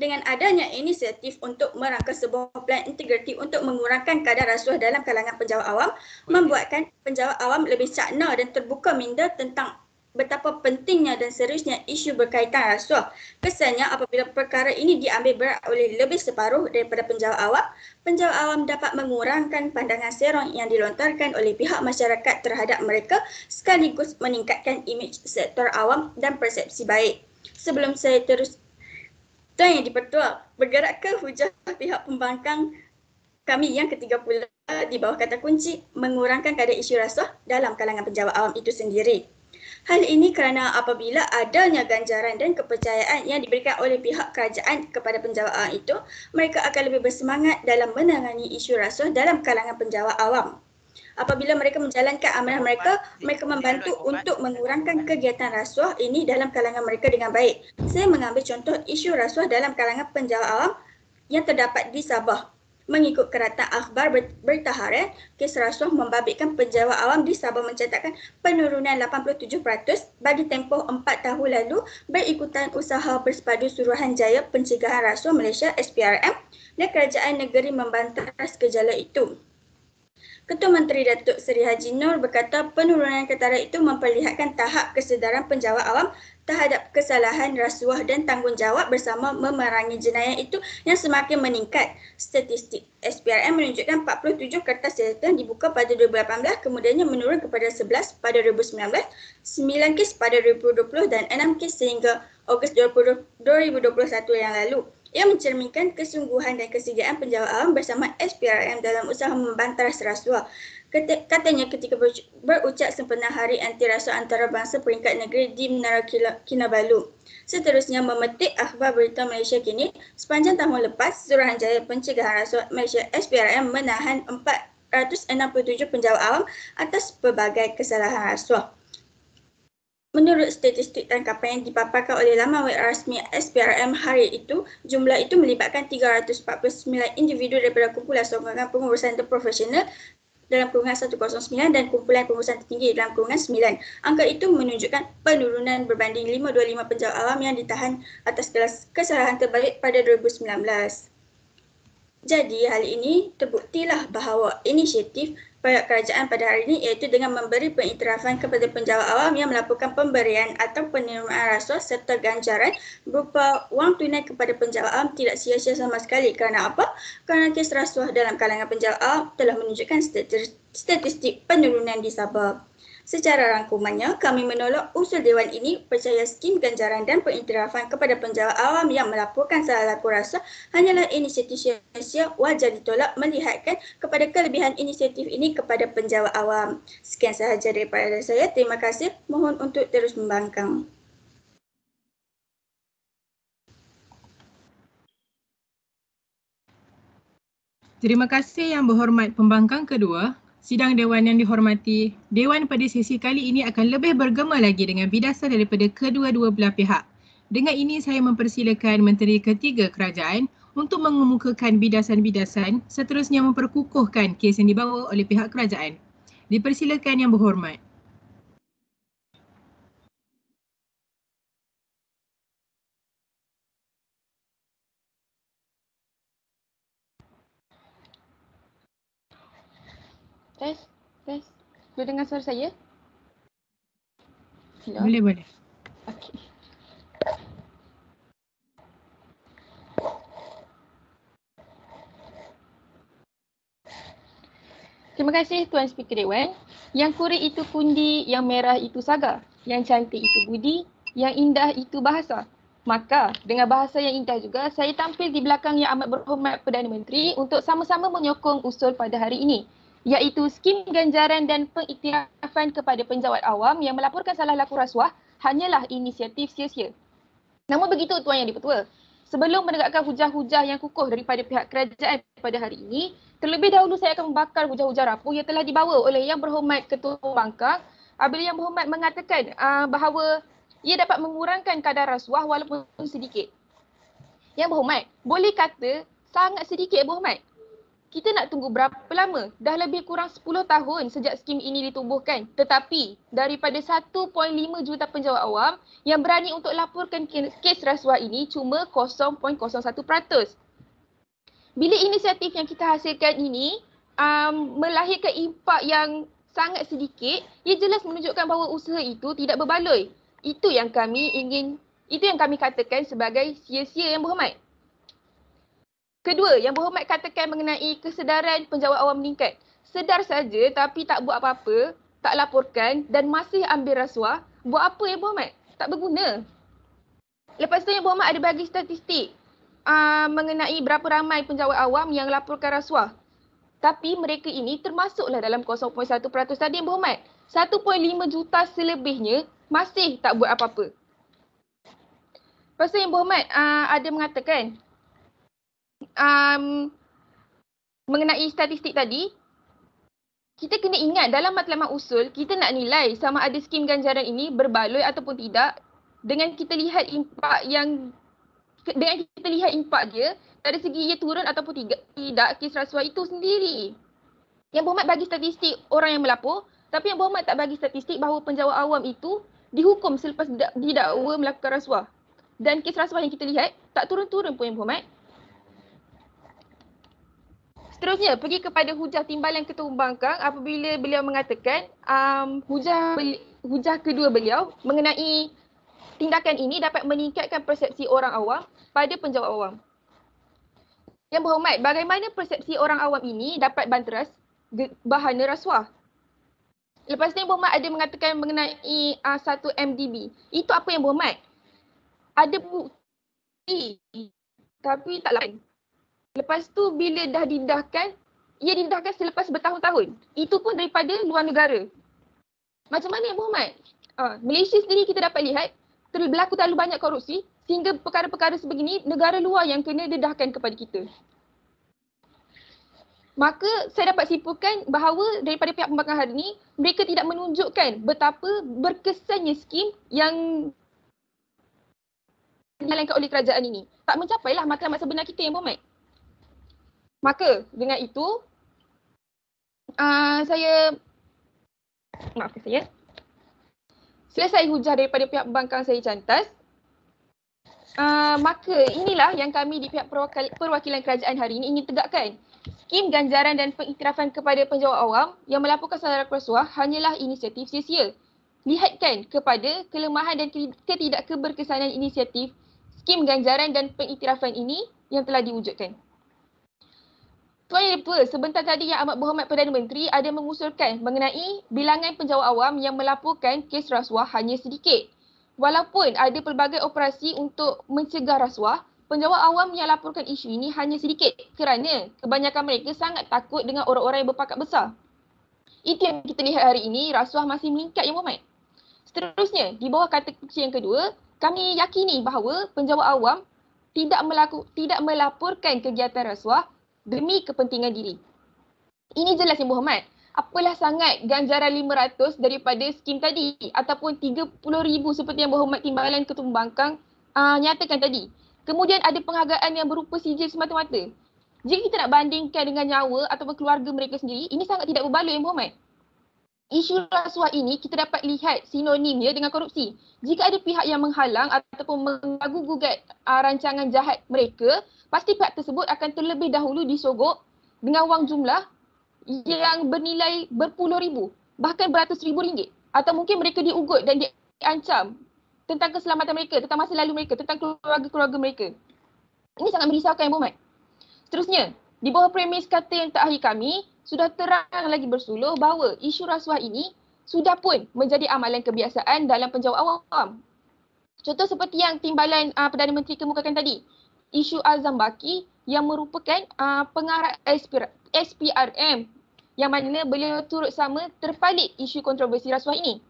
Dengan adanya inisiatif untuk merangka sebuah plan integriti untuk mengurangkan kadar rasuah dalam kalangan penjawab awam, membuatkan penjawab awam lebih cakna dan terbuka minda tentang betapa pentingnya dan seriusnya isu berkaitan rasuah. Kesannya apabila perkara ini diambil berat oleh lebih separuh daripada penjawab awam, penjawab awam dapat mengurangkan pandangan serong yang dilontarkan oleh pihak masyarakat terhadap mereka sekaligus meningkatkan imej sektor awam dan persepsi baik. Sebelum saya terus Tuan yang dipertua, bergerak ke hujah pihak pembangkang kami yang ketiga pula di bawah kata kunci mengurangkan kadar isu rasuah dalam kalangan penjawab awam itu sendiri. Hal ini kerana apabila adanya ganjaran dan kepercayaan yang diberikan oleh pihak kerajaan kepada penjawat awam itu, mereka akan lebih bersemangat dalam menangani isu rasuah dalam kalangan penjawat awam. Apabila mereka menjalankan amanah mereka, mereka membantu untuk mengurangkan kegiatan rasuah ini dalam kalangan mereka dengan baik. Saya mengambil contoh isu rasuah dalam kalangan penjawat awam yang terdapat di Sabah mengikut kereta akhbar bertaharah, eh. kes rasuah membabitkan penjawa awam di Sabah mencatatkan penurunan 87% bagi tempoh 4 tahun lalu berikutan usaha bersepadu Suruhanjaya Pencegahan Rasuah Malaysia SPRM dan Kerajaan Negeri membantah gejala itu. Ketua Menteri Datuk Seri Haji Nur berkata penurunan ketara itu memperlihatkan tahap kesedaran penjawat awam terhadap kesalahan rasuah dan tanggungjawab bersama memerangi jenayah itu yang semakin meningkat. Statistik SPRM menunjukkan 47 kertas kesihatan dibuka pada 2018 kemudiannya menurun kepada 11 pada 2019, 9 kes pada 2020 dan 6 kes sehingga Ogos 2021 yang lalu. Ia mencerminkan kesungguhan dan kesediaan penjawat awam bersama SPRM dalam usaha membantah rasuah. Katanya ketika berucap sempena hari anti rasuah antarabangsa peringkat negeri di Menara Kinabalu. Seterusnya memetik akhbar berita Malaysia kini, sepanjang tahun lepas, Suruhanjaya Pencegahan Rasuah Malaysia SPRM menahan 467 penjawat awam atas pelbagai kesalahan rasuah. Menurut statistik tangkapan yang dipaparkan oleh laman web rasmi SPRM hari itu, jumlah itu melibatkan 349 individu daripada kumpulan sokongan pengurusan terprofesional dalam kurungan 109 dan kumpulan pengurusan tertinggi dalam kurungan 9. Angka itu menunjukkan penurunan berbanding 525 penjawat alam yang ditahan atas kelas kesalahan terbalik pada 2019. Jadi hal ini terbuktilah bahawa inisiatif pihak kerajaan pada hari ini iaitu dengan memberi pengiktirafan kepada penjawat awam yang melakukan pemberian atau penerimaan rasuah serta ganjaran berupa wang tunai kepada penjawat awam tidak sia-sia sama sekali. Kerana apa? Kerana kes rasuah dalam kalangan penjawat awam telah menunjukkan statistik penurunan di Sabah. Secara rangkumannya, kami menolak usul Dewan ini percaya skim ganjaran dan pengiktirafan kepada penjawat awam yang melaporkan salah laku rasa hanyalah inisiatif sia-sia wajar ditolak melihatkan kepada kelebihan inisiatif ini kepada penjawat awam. Sekian sahaja daripada saya. Terima kasih. Mohon untuk terus membangkang. Terima kasih yang berhormat pembangkang kedua, Sidang Dewan yang dihormati, Dewan pada sesi kali ini akan lebih bergema lagi dengan bidasan daripada kedua-dua belah pihak. Dengan ini saya mempersilakan Menteri Ketiga Kerajaan untuk mengemukakan bidasan-bidasan seterusnya memperkukuhkan kes yang dibawa oleh pihak kerajaan. Dipersilakan yang berhormat. Test, test. Boleh dengar suara saya? Hello? Boleh, boleh. Okay. Terima kasih Tuan Speaker Dewan. Yang kurik itu kundi, yang merah itu saga. Yang cantik itu budi, yang indah itu bahasa. Maka dengan bahasa yang indah juga, saya tampil di belakang yang amat berhormat Perdana Menteri untuk sama-sama menyokong usul pada hari ini iaitu skim ganjaran dan pengiktirafan kepada penjawat awam yang melaporkan salah laku rasuah hanyalah inisiatif sia-sia. Namun begitu Tuan Yang Dipertua, sebelum menegakkan hujah-hujah yang kukuh daripada pihak kerajaan pada hari ini, terlebih dahulu saya akan membakar hujah-hujah rapuh yang telah dibawa oleh Yang Berhormat Ketua Pembangkang apabila Yang Berhormat mengatakan uh, bahawa ia dapat mengurangkan kadar rasuah walaupun sedikit. Yang Berhormat, boleh kata sangat sedikit Berhormat kita nak tunggu berapa lama? Dah lebih kurang 10 tahun sejak skim ini ditubuhkan. Tetapi daripada 1.5 juta penjawat awam yang berani untuk laporkan kes rasuah ini cuma 0.01%. Bila inisiatif yang kita hasilkan ini um, melahirkan impak yang sangat sedikit, ia jelas menunjukkan bahawa usaha itu tidak berbaloi. Itu yang kami ingin, itu yang kami katakan sebagai sia-sia yang berhormat. Kedua, yang berhormat katakan mengenai kesedaran penjawat awam meningkat. Sedar saja tapi tak buat apa-apa, tak laporkan dan masih ambil rasuah, buat apa yang berhormat? Tak berguna. Lepas tu yang berhormat ada bagi statistik uh, mengenai berapa ramai penjawat awam yang laporkan rasuah. Tapi mereka ini termasuklah dalam 0.1% tadi yang berhormat. 1.5 juta selebihnya masih tak buat apa-apa. Lepas tu yang berhormat uh, ah, ada mengatakan um, mengenai statistik tadi, kita kena ingat dalam matlamat usul, kita nak nilai sama ada skim ganjaran ini berbaloi ataupun tidak dengan kita lihat impak yang dengan kita lihat impak dia dari segi ia turun ataupun tidak kes rasuah itu sendiri. Yang Berhormat bagi statistik orang yang melapor tapi yang Berhormat tak bagi statistik bahawa penjawat awam itu dihukum selepas didakwa melakukan rasuah. Dan kes rasuah yang kita lihat tak turun-turun pun yang Berhormat seterusnya pergi kepada hujah timbalan ketua bangkang apabila beliau mengatakan um, hujah beli, hujah kedua beliau mengenai tindakan ini dapat meningkatkan persepsi orang awam pada penjawat awam. Yang berhormat, bagaimana persepsi orang awam ini dapat banteras bahana rasuah? Lepas ni berhormat ada mengatakan mengenai uh, satu MDB. Itu apa yang berhormat? Ada bukti tapi tak lain. Lepas tu bila dah didahkan, ia didahkan selepas bertahun-tahun. Itu pun daripada luar negara. Macam mana Muhammad? Ha, Malaysia sendiri kita dapat lihat berlaku terlalu banyak korupsi sehingga perkara-perkara sebegini negara luar yang kena didahkan kepada kita. Maka saya dapat simpulkan bahawa daripada pihak pembangkang hari ini mereka tidak menunjukkan betapa berkesannya skim yang dijalankan oleh kerajaan ini. Tak mencapailah matlamat sebenar kita yang pemat. Maka dengan itu uh, saya maafkan saya selesai hujah daripada pihak pembangkang saya cantas. Uh, maka inilah yang kami di pihak perwakilan kerajaan hari ini ingin tegakkan. Skim ganjaran dan pengiktirafan kepada penjawat awam yang melaporkan saudara kerasuah hanyalah inisiatif sia-sia. Lihatkan kepada kelemahan dan ketidakkeberkesanan inisiatif skim ganjaran dan pengiktirafan ini yang telah diwujudkan. Tuan Yang Dipertua, sebentar tadi yang amat berhormat Perdana Menteri ada mengusulkan mengenai bilangan penjawat awam yang melaporkan kes rasuah hanya sedikit. Walaupun ada pelbagai operasi untuk mencegah rasuah, penjawat awam yang laporkan isu ini hanya sedikit kerana kebanyakan mereka sangat takut dengan orang-orang yang berpakat besar. Itu yang kita lihat hari ini, rasuah masih meningkat yang berhormat. Seterusnya, di bawah kata kunci yang kedua, kami yakini bahawa penjawat awam tidak, melaku, tidak melaporkan kegiatan rasuah demi kepentingan diri. Ini jelas yang Muhammad. Apalah sangat ganjaran 500 daripada skim tadi ataupun 30,000 seperti yang Muhammad Timbalan Ketua Bangkang uh, nyatakan tadi. Kemudian ada penghargaan yang berupa sijil semata-mata. Jika kita nak bandingkan dengan nyawa atau keluarga mereka sendiri, ini sangat tidak berbaloi yang Muhammad. Isu rasuah ini kita dapat lihat sinonimnya dengan korupsi. Jika ada pihak yang menghalang ataupun mengagu-gugat uh, ah, rancangan jahat mereka, pasti pihak tersebut akan terlebih dahulu disogok dengan wang jumlah yang bernilai berpuluh ribu bahkan beratus ribu ringgit atau mungkin mereka diugut dan diancam tentang keselamatan mereka, tentang masa lalu mereka, tentang keluarga-keluarga mereka. Ini sangat merisaukan Ibu Mat. Seterusnya, di bawah premis kata yang terakhir kami, sudah terang lagi bersuluh bahawa isu rasuah ini sudah pun menjadi amalan kebiasaan dalam penjawat awam. Contoh seperti yang timbalan uh, Perdana Menteri kemukakan tadi, isu Azam Baki yang merupakan uh, pengarah SPR, SPRM yang mana beliau turut sama terbalik isu kontroversi rasuah ini.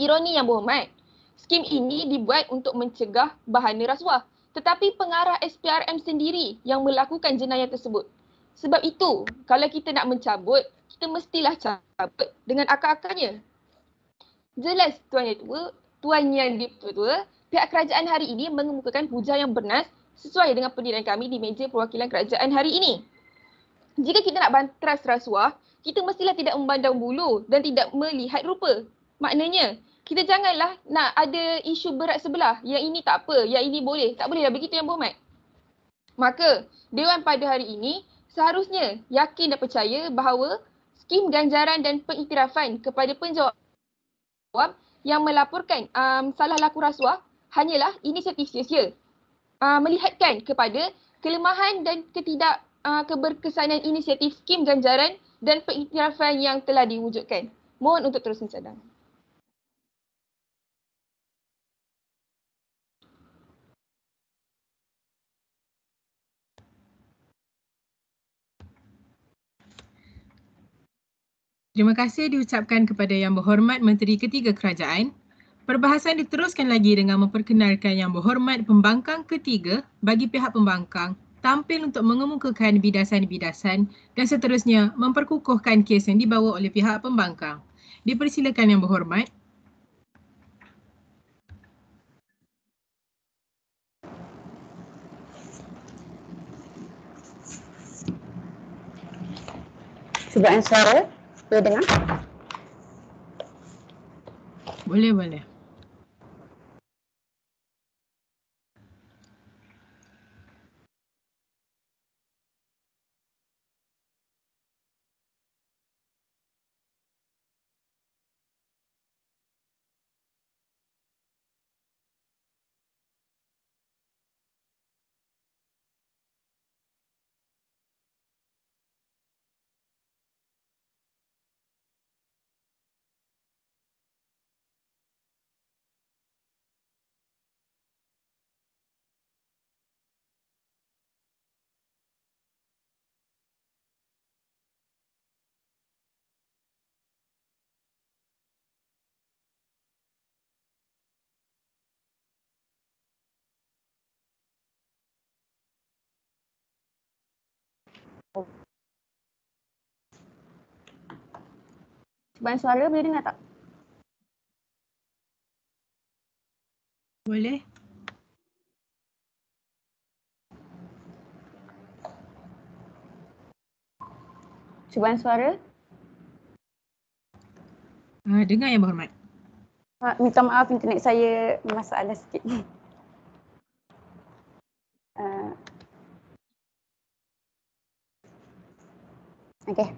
Ironi yang berhormat, skim ini dibuat untuk mencegah bahana rasuah tetapi pengarah SPRM sendiri yang melakukan jenayah tersebut. Sebab itu, kalau kita nak mencabut, kita mestilah cabut dengan akar-akarnya. Jelas tuan yang tua, tuan yang dipertua, pihak kerajaan hari ini mengemukakan puja yang bernas sesuai dengan pendirian kami di meja perwakilan kerajaan hari ini. Jika kita nak bantras rasuah, kita mestilah tidak memandang bulu dan tidak melihat rupa. Maknanya, kita janganlah nak ada isu berat sebelah. Yang ini tak apa, yang ini boleh. Tak bolehlah begitu yang berhormat. Maka, Dewan pada hari ini seharusnya yakin dan percaya bahawa skim ganjaran dan pengiktirafan kepada penjawab yang melaporkan um, salah laku rasuah hanyalah inisiatif sia-sia uh, melihatkan kepada kelemahan dan ketidak uh, keberkesanan inisiatif Kim ganjaran dan pengiktirafan yang telah diwujudkan. Mohon untuk terus mencadang. Terima kasih diucapkan kepada Yang Berhormat Menteri Ketiga Kerajaan. Perbahasan diteruskan lagi dengan memperkenalkan yang berhormat pembangkang ketiga bagi pihak pembangkang tampil untuk mengemukakan bidasan-bidasan dan seterusnya memperkukuhkan kes yang dibawa oleh pihak pembangkang. Dipersilakan yang berhormat. Cubaan suara, boleh dengar? Boleh, boleh. Cuban suara boleh dengar tak? Boleh. Cubaan suara. Uh, dengar yang berhormat. Ha, minta maaf internet saya masalah sikit. Okay.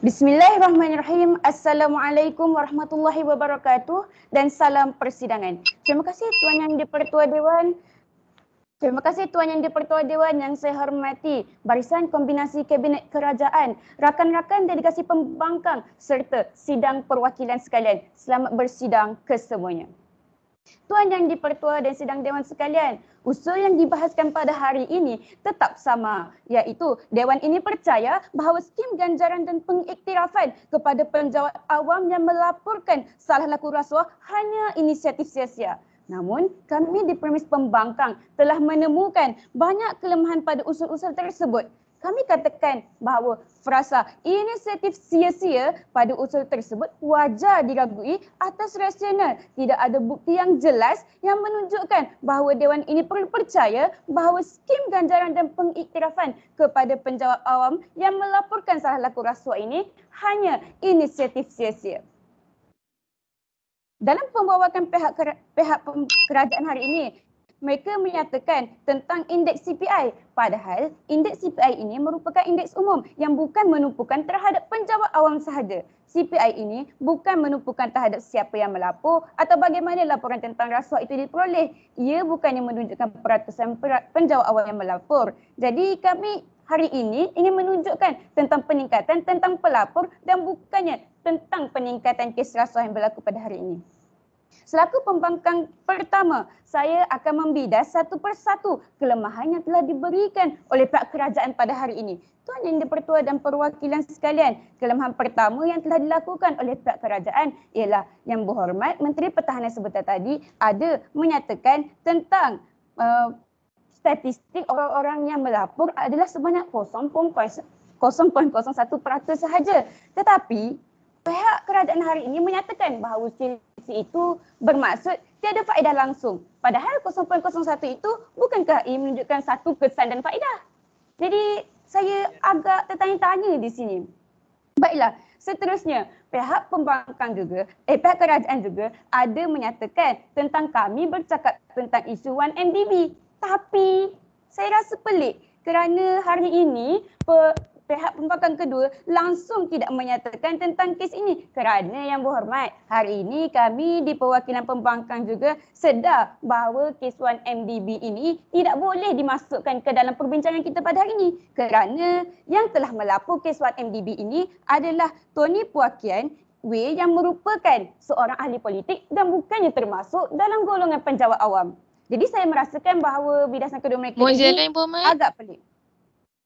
Bismillahirrahmanirrahim. Assalamualaikum warahmatullahi wabarakatuh dan salam persidangan. Terima kasih Tuan Yang Dipertua Dewan. Terima kasih Tuan Yang Dipertua Dewan yang saya hormati. Barisan Kombinasi Kabinet Kerajaan, rakan-rakan delegasi pembangkang serta sidang perwakilan sekalian. Selamat bersidang kesemuanya. Tuan Yang Dipertua dan Sidang Dewan sekalian, usul yang dibahaskan pada hari ini tetap sama, iaitu Dewan ini percaya bahawa skim ganjaran dan pengiktirafan kepada penjawat awam yang melaporkan salah laku rasuah hanya inisiatif sia-sia. Namun, kami di permis Pembangkang telah menemukan banyak kelemahan pada usul-usul tersebut kami katakan bahawa frasa inisiatif sia-sia pada usul tersebut wajar diragui atas rasional. Tidak ada bukti yang jelas yang menunjukkan bahawa Dewan ini perlu percaya bahawa skim ganjaran dan pengiktirafan kepada penjawab awam yang melaporkan salah laku rasuah ini hanya inisiatif sia-sia. Dalam pembawakan pihak, pihak kerajaan hari ini, mereka menyatakan tentang indeks CPI. Padahal indeks CPI ini merupakan indeks umum yang bukan menumpukan terhadap penjawat awam sahaja. CPI ini bukan menumpukan terhadap siapa yang melapor atau bagaimana laporan tentang rasuah itu diperoleh. Ia bukannya menunjukkan peratusan penjawat awam yang melapor. Jadi kami hari ini ingin menunjukkan tentang peningkatan tentang pelapor dan bukannya tentang peningkatan kes rasuah yang berlaku pada hari ini. Selaku pembangkang pertama, saya akan membidas satu persatu kelemahan yang telah diberikan oleh pihak kerajaan pada hari ini. Tuan Yang Dipertua dan perwakilan sekalian, kelemahan pertama yang telah dilakukan oleh pihak kerajaan ialah yang berhormat Menteri Pertahanan sebentar tadi ada menyatakan tentang uh, statistik orang-orang yang melapor adalah sebanyak 0.01% sahaja. Tetapi pihak kerajaan hari ini menyatakan bahawa sesi itu bermaksud tiada faedah langsung. Padahal 0.01 itu bukankah ia menunjukkan satu kesan dan faedah? Jadi saya agak tertanya-tanya di sini. Baiklah, seterusnya pihak pembangkang juga, eh pihak kerajaan juga ada menyatakan tentang kami bercakap tentang isu 1MDB. Tapi saya rasa pelik kerana hari ini pihak pembangkang kedua langsung tidak menyatakan tentang kes ini kerana yang berhormat hari ini kami di perwakilan pembangkang juga sedar bahawa kes 1MDB ini tidak boleh dimasukkan ke dalam perbincangan kita pada hari ini kerana yang telah melapor kes 1MDB ini adalah Tony Puakian W yang merupakan seorang ahli politik dan bukannya termasuk dalam golongan penjawat awam. Jadi saya merasakan bahawa bidasan kedua mereka ini agak pelik.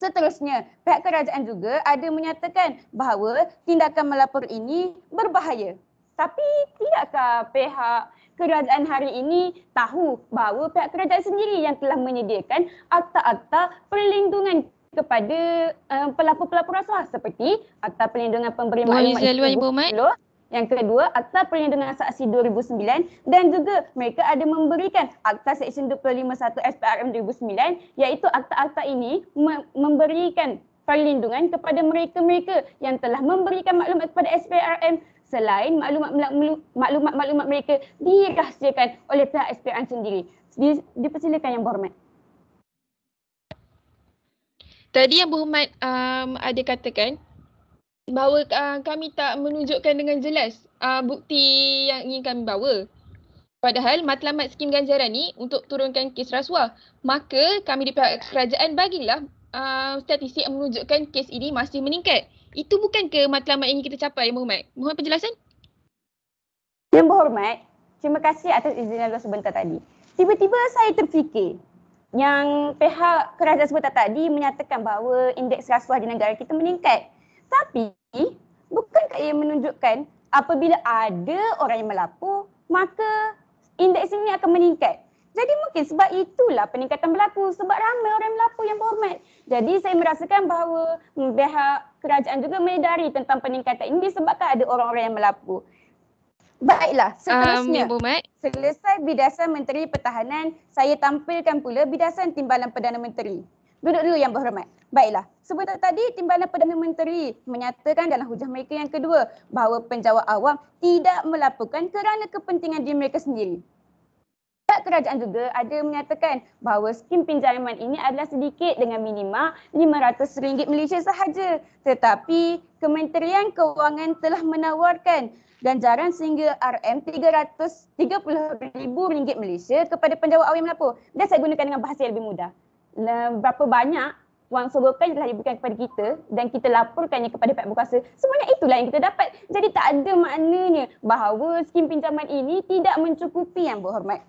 Seterusnya, pihak kerajaan juga ada menyatakan bahawa tindakan melapor ini berbahaya. Tapi tidakkah pihak kerajaan hari ini tahu bahawa pihak kerajaan sendiri yang telah menyediakan akta-akta perlindungan kepada uh, pelapor-pelapor rasuah seperti akta perlindungan pemberi maklumat. Yang kedua, Akta Perlindungan Saksi 2009 dan juga mereka ada memberikan Akta Seksyen 251 SPRM 2009 iaitu akta-akta ini memberikan perlindungan kepada mereka-mereka yang telah memberikan maklumat kepada SPRM selain maklumat-maklumat mereka dirahsiakan oleh pihak SPRM sendiri. Dipersilakan yang berhormat. Tadi yang berhormat um, ada katakan bahawa uh, ah, kami tak menunjukkan dengan jelas uh, bukti yang ingin kami bawa. Padahal matlamat skim ganjaran ni untuk turunkan kes rasuah. Maka kami di pihak kerajaan bagilah uh, statistik yang menunjukkan kes ini masih meningkat. Itu bukan ke matlamat yang ingin kita capai, Muhammad? Mohon penjelasan. Yang berhormat, terima kasih atas izin Allah sebentar tadi. Tiba-tiba saya terfikir yang pihak kerajaan sebentar tadi menyatakan bahawa indeks rasuah di negara kita meningkat. Tapi bukan ia menunjukkan apabila ada orang yang melapor maka indeks ini akan meningkat. Jadi mungkin sebab itulah peningkatan berlaku sebab ramai orang melapor yang berhormat. Jadi saya merasakan bahawa pihak kerajaan juga menyedari tentang peningkatan ini disebabkan ada orang-orang yang melapor. Baiklah, seterusnya. Um, selesai bidasan Menteri Pertahanan, saya tampilkan pula bidasan timbalan Perdana Menteri. Duduk dulu yang berhormat. Baiklah. Sebentar tadi timbalan Perdana Menteri menyatakan dalam hujah mereka yang kedua bahawa penjawat awam tidak melaporkan kerana kepentingan diri mereka sendiri. Pihak kerajaan juga ada menyatakan bahawa skim pinjaman ini adalah sedikit dengan minima RM500 Malaysia sahaja. Tetapi Kementerian Kewangan telah menawarkan ganjaran sehingga RM330,000 Malaysia kepada penjawat awam yang melapor. Dan saya gunakan dengan bahasa yang lebih mudah berapa banyak wang sogokan yang telah diberikan kepada kita dan kita laporkannya kepada pihak berkuasa sebanyak itulah yang kita dapat jadi tak ada maknanya bahawa skim pinjaman ini tidak mencukupi yang berhormat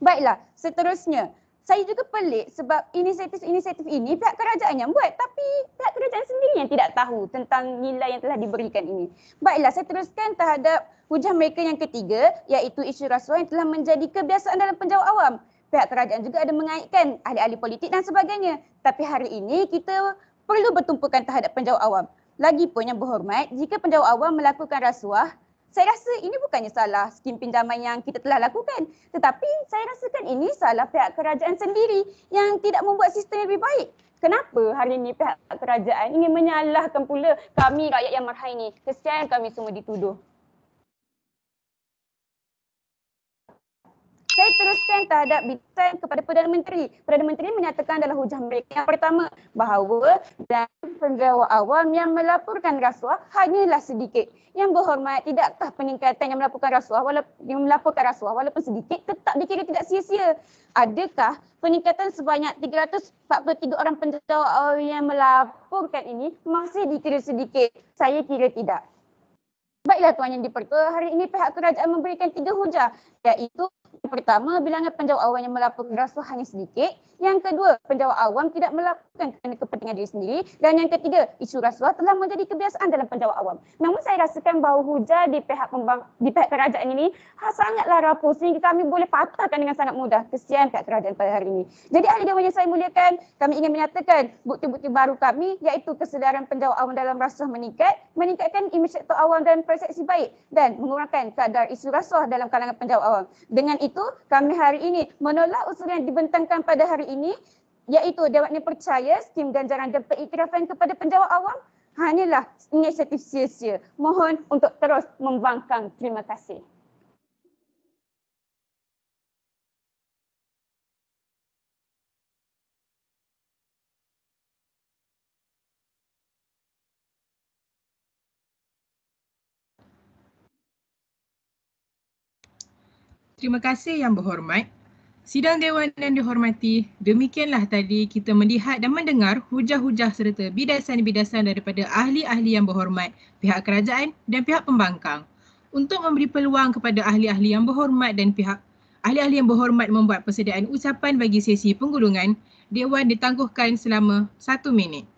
baiklah seterusnya saya juga pelik sebab inisiatif-inisiatif ini pihak kerajaan yang buat tapi pihak kerajaan sendiri yang tidak tahu tentang nilai yang telah diberikan ini. Baiklah, saya teruskan terhadap hujah mereka yang ketiga iaitu isu rasuah yang telah menjadi kebiasaan dalam penjawat awam pihak kerajaan juga ada mengaitkan ahli-ahli politik dan sebagainya. Tapi hari ini kita perlu bertumpukan terhadap penjawab awam. Lagipun yang berhormat, jika penjawab awam melakukan rasuah, saya rasa ini bukannya salah skim pinjaman yang kita telah lakukan. Tetapi saya rasakan ini salah pihak kerajaan sendiri yang tidak membuat sistem yang lebih baik. Kenapa hari ini pihak kerajaan ingin menyalahkan pula kami rakyat yang ini Kesian kami semua dituduh. saya teruskan terhadap bintang kepada Perdana Menteri. Perdana Menteri menyatakan dalam hujah mereka yang pertama bahawa dan penjawa awam yang melaporkan rasuah hanyalah sedikit. Yang berhormat, tidakkah peningkatan yang melaporkan rasuah walaupun yang melaporkan rasuah walaupun sedikit tetap dikira tidak sia-sia? Adakah peningkatan sebanyak 343 orang penjawa awam yang melaporkan ini masih dikira sedikit? Saya kira tidak. Baiklah Tuan Yang Dipertua, hari ini pihak kerajaan memberikan tiga hujah iaitu pertama bilangan penjawab awan yang melaporkan rasa hanya sedikit yang kedua, penjawat awam tidak melakukan kerana kepentingan diri sendiri. Dan yang ketiga, isu rasuah telah menjadi kebiasaan dalam penjawat awam. Namun saya rasakan bahawa hujah di pihak, pembang- di pihak kerajaan ini ha, sangatlah rapuh sehingga kami boleh patahkan dengan sangat mudah. Kesian pihak kerajaan pada hari ini. Jadi ahli dewan yang saya muliakan, kami ingin menyatakan bukti-bukti baru kami iaitu kesedaran penjawat awam dalam rasuah meningkat, meningkatkan imej sektor awam dan persepsi baik dan mengurangkan kadar isu rasuah dalam kalangan penjawat awam. Dengan itu, kami hari ini menolak usul yang dibentangkan pada hari ini iaitu Dewan ini percaya skim ganjaran dan periktirafan kepada penjawat awam hanyalah inisiatif sia-sia. Mohon untuk terus membangkang. Terima kasih. Terima kasih yang berhormat. Sidang Dewan yang dihormati, demikianlah tadi kita melihat dan mendengar hujah-hujah serta bidasan-bidasan daripada ahli-ahli yang berhormat, pihak kerajaan dan pihak pembangkang. Untuk memberi peluang kepada ahli-ahli yang berhormat dan pihak ahli-ahli yang berhormat membuat persediaan ucapan bagi sesi penggulungan, Dewan ditangguhkan selama satu minit.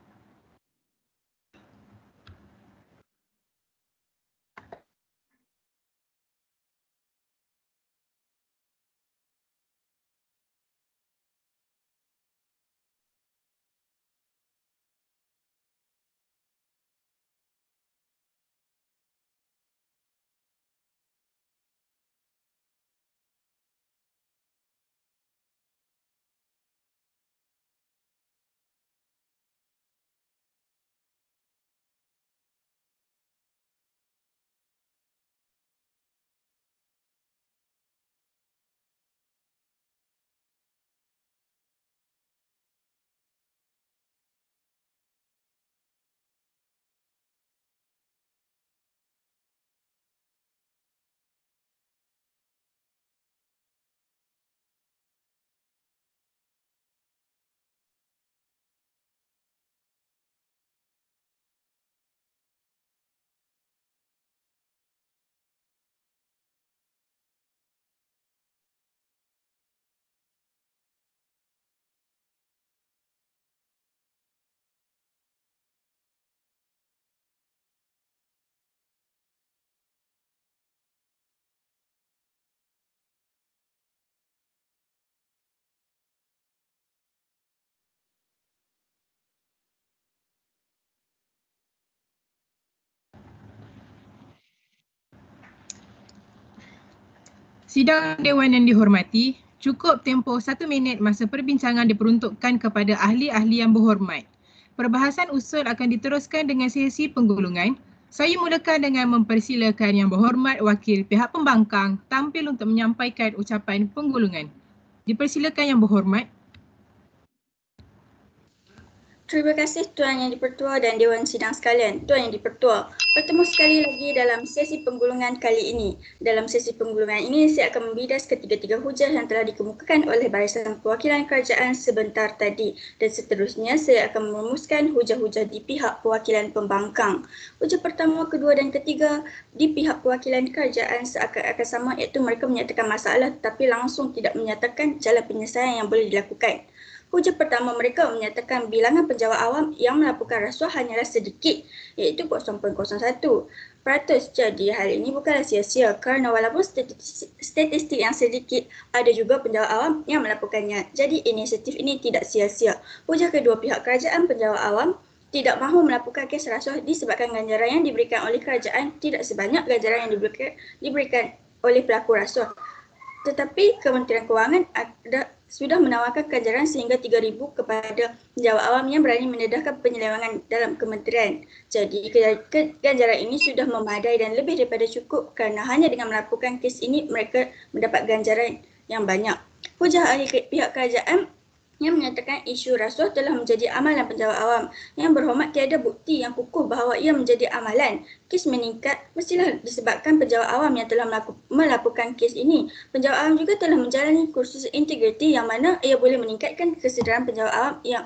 Sidang Dewan yang dihormati, cukup tempoh satu minit masa perbincangan diperuntukkan kepada ahli-ahli yang berhormat. Perbahasan usul akan diteruskan dengan sesi penggulungan. Saya mulakan dengan mempersilakan yang berhormat wakil pihak pembangkang tampil untuk menyampaikan ucapan penggulungan. Dipersilakan yang berhormat. Terima kasih Tuan Yang Dipertua dan Dewan Sidang sekalian. Tuan Yang Dipertua, bertemu sekali lagi dalam sesi penggulungan kali ini. Dalam sesi penggulungan ini, saya akan membidas ketiga-tiga hujah yang telah dikemukakan oleh Barisan Perwakilan Kerajaan sebentar tadi. Dan seterusnya, saya akan merumuskan hujah-hujah di pihak perwakilan pembangkang. Hujah pertama, kedua dan ketiga di pihak perwakilan kerajaan seakan-akan sama iaitu mereka menyatakan masalah tetapi langsung tidak menyatakan jalan penyelesaian yang boleh dilakukan. Hujah pertama mereka menyatakan bilangan penjawat awam yang melakukan rasuah hanyalah sedikit iaitu 0.01. Peratus jadi hal ini bukanlah sia-sia kerana walaupun statistik yang sedikit ada juga penjawat awam yang melakukannya. Jadi inisiatif ini tidak sia-sia. Hujah kedua pihak kerajaan penjawat awam tidak mahu melakukan kes rasuah disebabkan ganjaran yang diberikan oleh kerajaan tidak sebanyak ganjaran yang diberikan oleh pelaku rasuah. Tetapi Kementerian Kewangan ada sudah menawarkan ganjaran sehingga 3000 kepada penjawat awam yang berani mendedahkan penyelewangan dalam kementerian. Jadi ganjaran ini sudah memadai dan lebih daripada cukup kerana hanya dengan melakukan kes ini mereka mendapat ganjaran yang banyak. Hujah ahli pihak kerajaan yang menyatakan isu rasuah telah menjadi amalan penjawat awam yang berhormat tiada bukti yang kukuh bahawa ia menjadi amalan. Kes meningkat mestilah disebabkan penjawat awam yang telah melakukan kes ini. Penjawat awam juga telah menjalani kursus integriti yang mana ia boleh meningkatkan kesedaran penjawat awam yang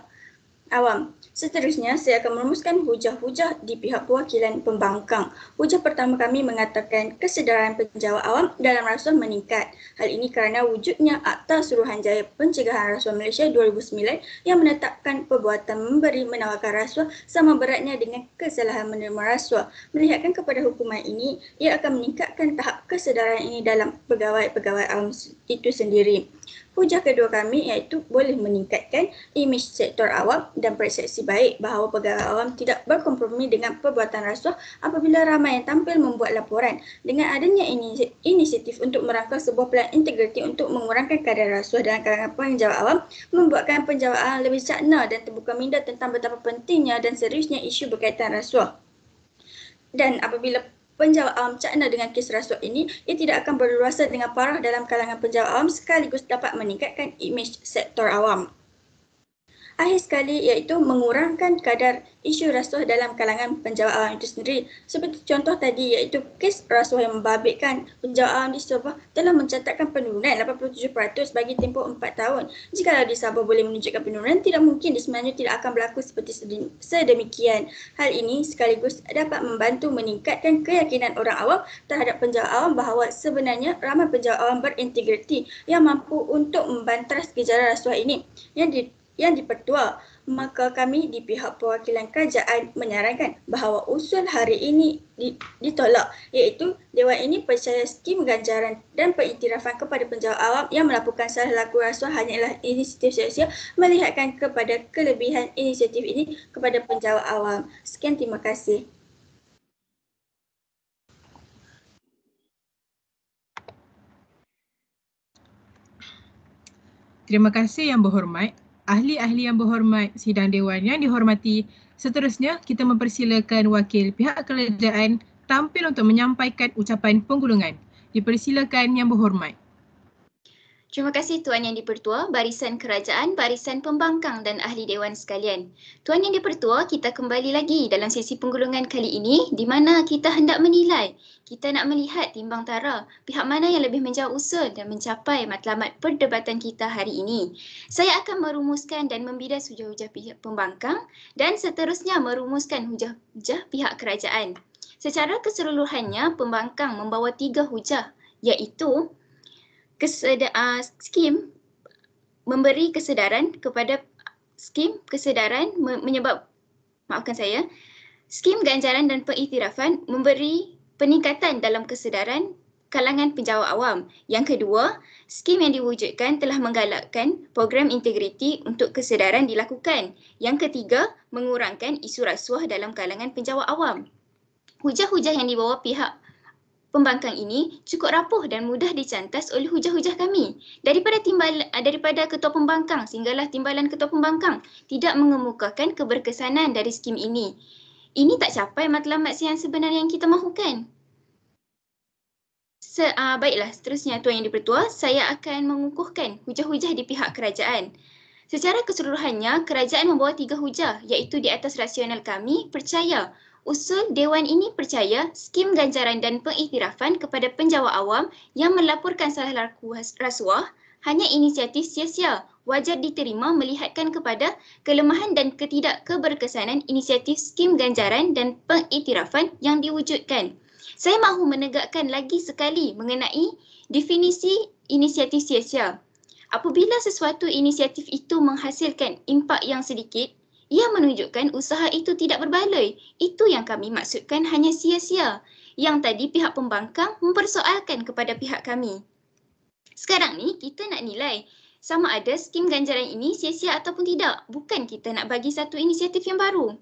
awam. Seterusnya, saya akan merumuskan hujah-hujah di pihak perwakilan pembangkang. Hujah pertama kami mengatakan kesedaran penjawat awam dalam rasuah meningkat. Hal ini kerana wujudnya Akta Suruhanjaya Pencegahan Rasuah Malaysia 2009 yang menetapkan perbuatan memberi menawarkan rasuah sama beratnya dengan kesalahan menerima rasuah. Melihatkan kepada hukuman ini, ia akan meningkatkan tahap kesedaran ini dalam pegawai-pegawai awam itu sendiri. Hujah kedua kami iaitu boleh meningkatkan imej sektor awam dan persepsi baik bahawa pegawai awam tidak berkompromi dengan perbuatan rasuah apabila ramai yang tampil membuat laporan. Dengan adanya ini inisiatif untuk merangka sebuah pelan integriti untuk mengurangkan kadar rasuah dalam kalangan penjawat awam, membuatkan penjawat awam lebih cakna dan terbuka minda tentang betapa pentingnya dan seriusnya isu berkaitan rasuah. Dan apabila Penjawat awam cakna dengan kes rasuah ini, ia tidak akan berluasa dengan parah dalam kalangan penjawat awam sekaligus dapat meningkatkan imej sektor awam. Akhir sekali iaitu mengurangkan kadar isu rasuah dalam kalangan penjawat awam itu sendiri. Seperti contoh tadi iaitu kes rasuah yang membabitkan penjawat awam di Sabah telah mencatatkan penurunan 87% bagi tempoh 4 tahun. Jika di Sabah boleh menunjukkan penurunan, tidak mungkin di sebenarnya tidak akan berlaku seperti sedemikian. Hal ini sekaligus dapat membantu meningkatkan keyakinan orang awam terhadap penjawat awam bahawa sebenarnya ramai penjawat awam berintegriti yang mampu untuk membantras gejala rasuah ini. Yang di yang dipertua, maka kami di pihak perwakilan kerajaan menyarankan bahawa usul hari ini ditolak iaitu Dewan ini percaya skim ganjaran dan pengiktirafan kepada penjawat awam yang melakukan salah laku rasuah hanyalah inisiatif sosial melihatkan kepada kelebihan inisiatif ini kepada penjawat awam. Sekian terima kasih. Terima kasih yang berhormat ahli-ahli yang berhormat sidang dewan yang dihormati. Seterusnya, kita mempersilakan wakil pihak kerajaan tampil untuk menyampaikan ucapan penggulungan. Dipersilakan yang berhormat. Terima kasih Tuan Yang Dipertua, Barisan Kerajaan, Barisan Pembangkang dan Ahli Dewan sekalian. Tuan Yang Dipertua, kita kembali lagi dalam sesi penggulungan kali ini di mana kita hendak menilai, kita nak melihat timbang tara pihak mana yang lebih menjauh usul dan mencapai matlamat perdebatan kita hari ini. Saya akan merumuskan dan membidas hujah-hujah pihak pembangkang dan seterusnya merumuskan hujah-hujah pihak kerajaan. Secara keseluruhannya, pembangkang membawa tiga hujah iaitu kesedar, uh, skim memberi kesedaran kepada skim kesedaran menyebab maafkan saya skim ganjaran dan pengiktirafan memberi peningkatan dalam kesedaran kalangan penjawat awam. Yang kedua, skim yang diwujudkan telah menggalakkan program integriti untuk kesedaran dilakukan. Yang ketiga, mengurangkan isu rasuah dalam kalangan penjawat awam. Hujah-hujah yang dibawa pihak pembangkang ini cukup rapuh dan mudah dicantas oleh hujah-hujah kami. Daripada timbal eh, daripada ketua pembangkang sehinggalah timbalan ketua pembangkang tidak mengemukakan keberkesanan dari skim ini. Ini tak capai matlamat yang sebenar yang kita mahukan. Se, uh, baiklah, seterusnya Tuan Yang Dipertua, saya akan mengukuhkan hujah-hujah di pihak kerajaan. Secara keseluruhannya, kerajaan membawa tiga hujah iaitu di atas rasional kami percaya usul Dewan ini percaya skim ganjaran dan pengiktirafan kepada penjawa awam yang melaporkan salah laku rasuah hanya inisiatif sia-sia wajar diterima melihatkan kepada kelemahan dan ketidakkeberkesanan inisiatif skim ganjaran dan pengiktirafan yang diwujudkan. Saya mahu menegakkan lagi sekali mengenai definisi inisiatif sia-sia. Apabila sesuatu inisiatif itu menghasilkan impak yang sedikit ia menunjukkan usaha itu tidak berbaloi. Itu yang kami maksudkan hanya sia-sia. Yang tadi pihak pembangkang mempersoalkan kepada pihak kami. Sekarang ni kita nak nilai sama ada skim ganjaran ini sia-sia ataupun tidak. Bukan kita nak bagi satu inisiatif yang baru.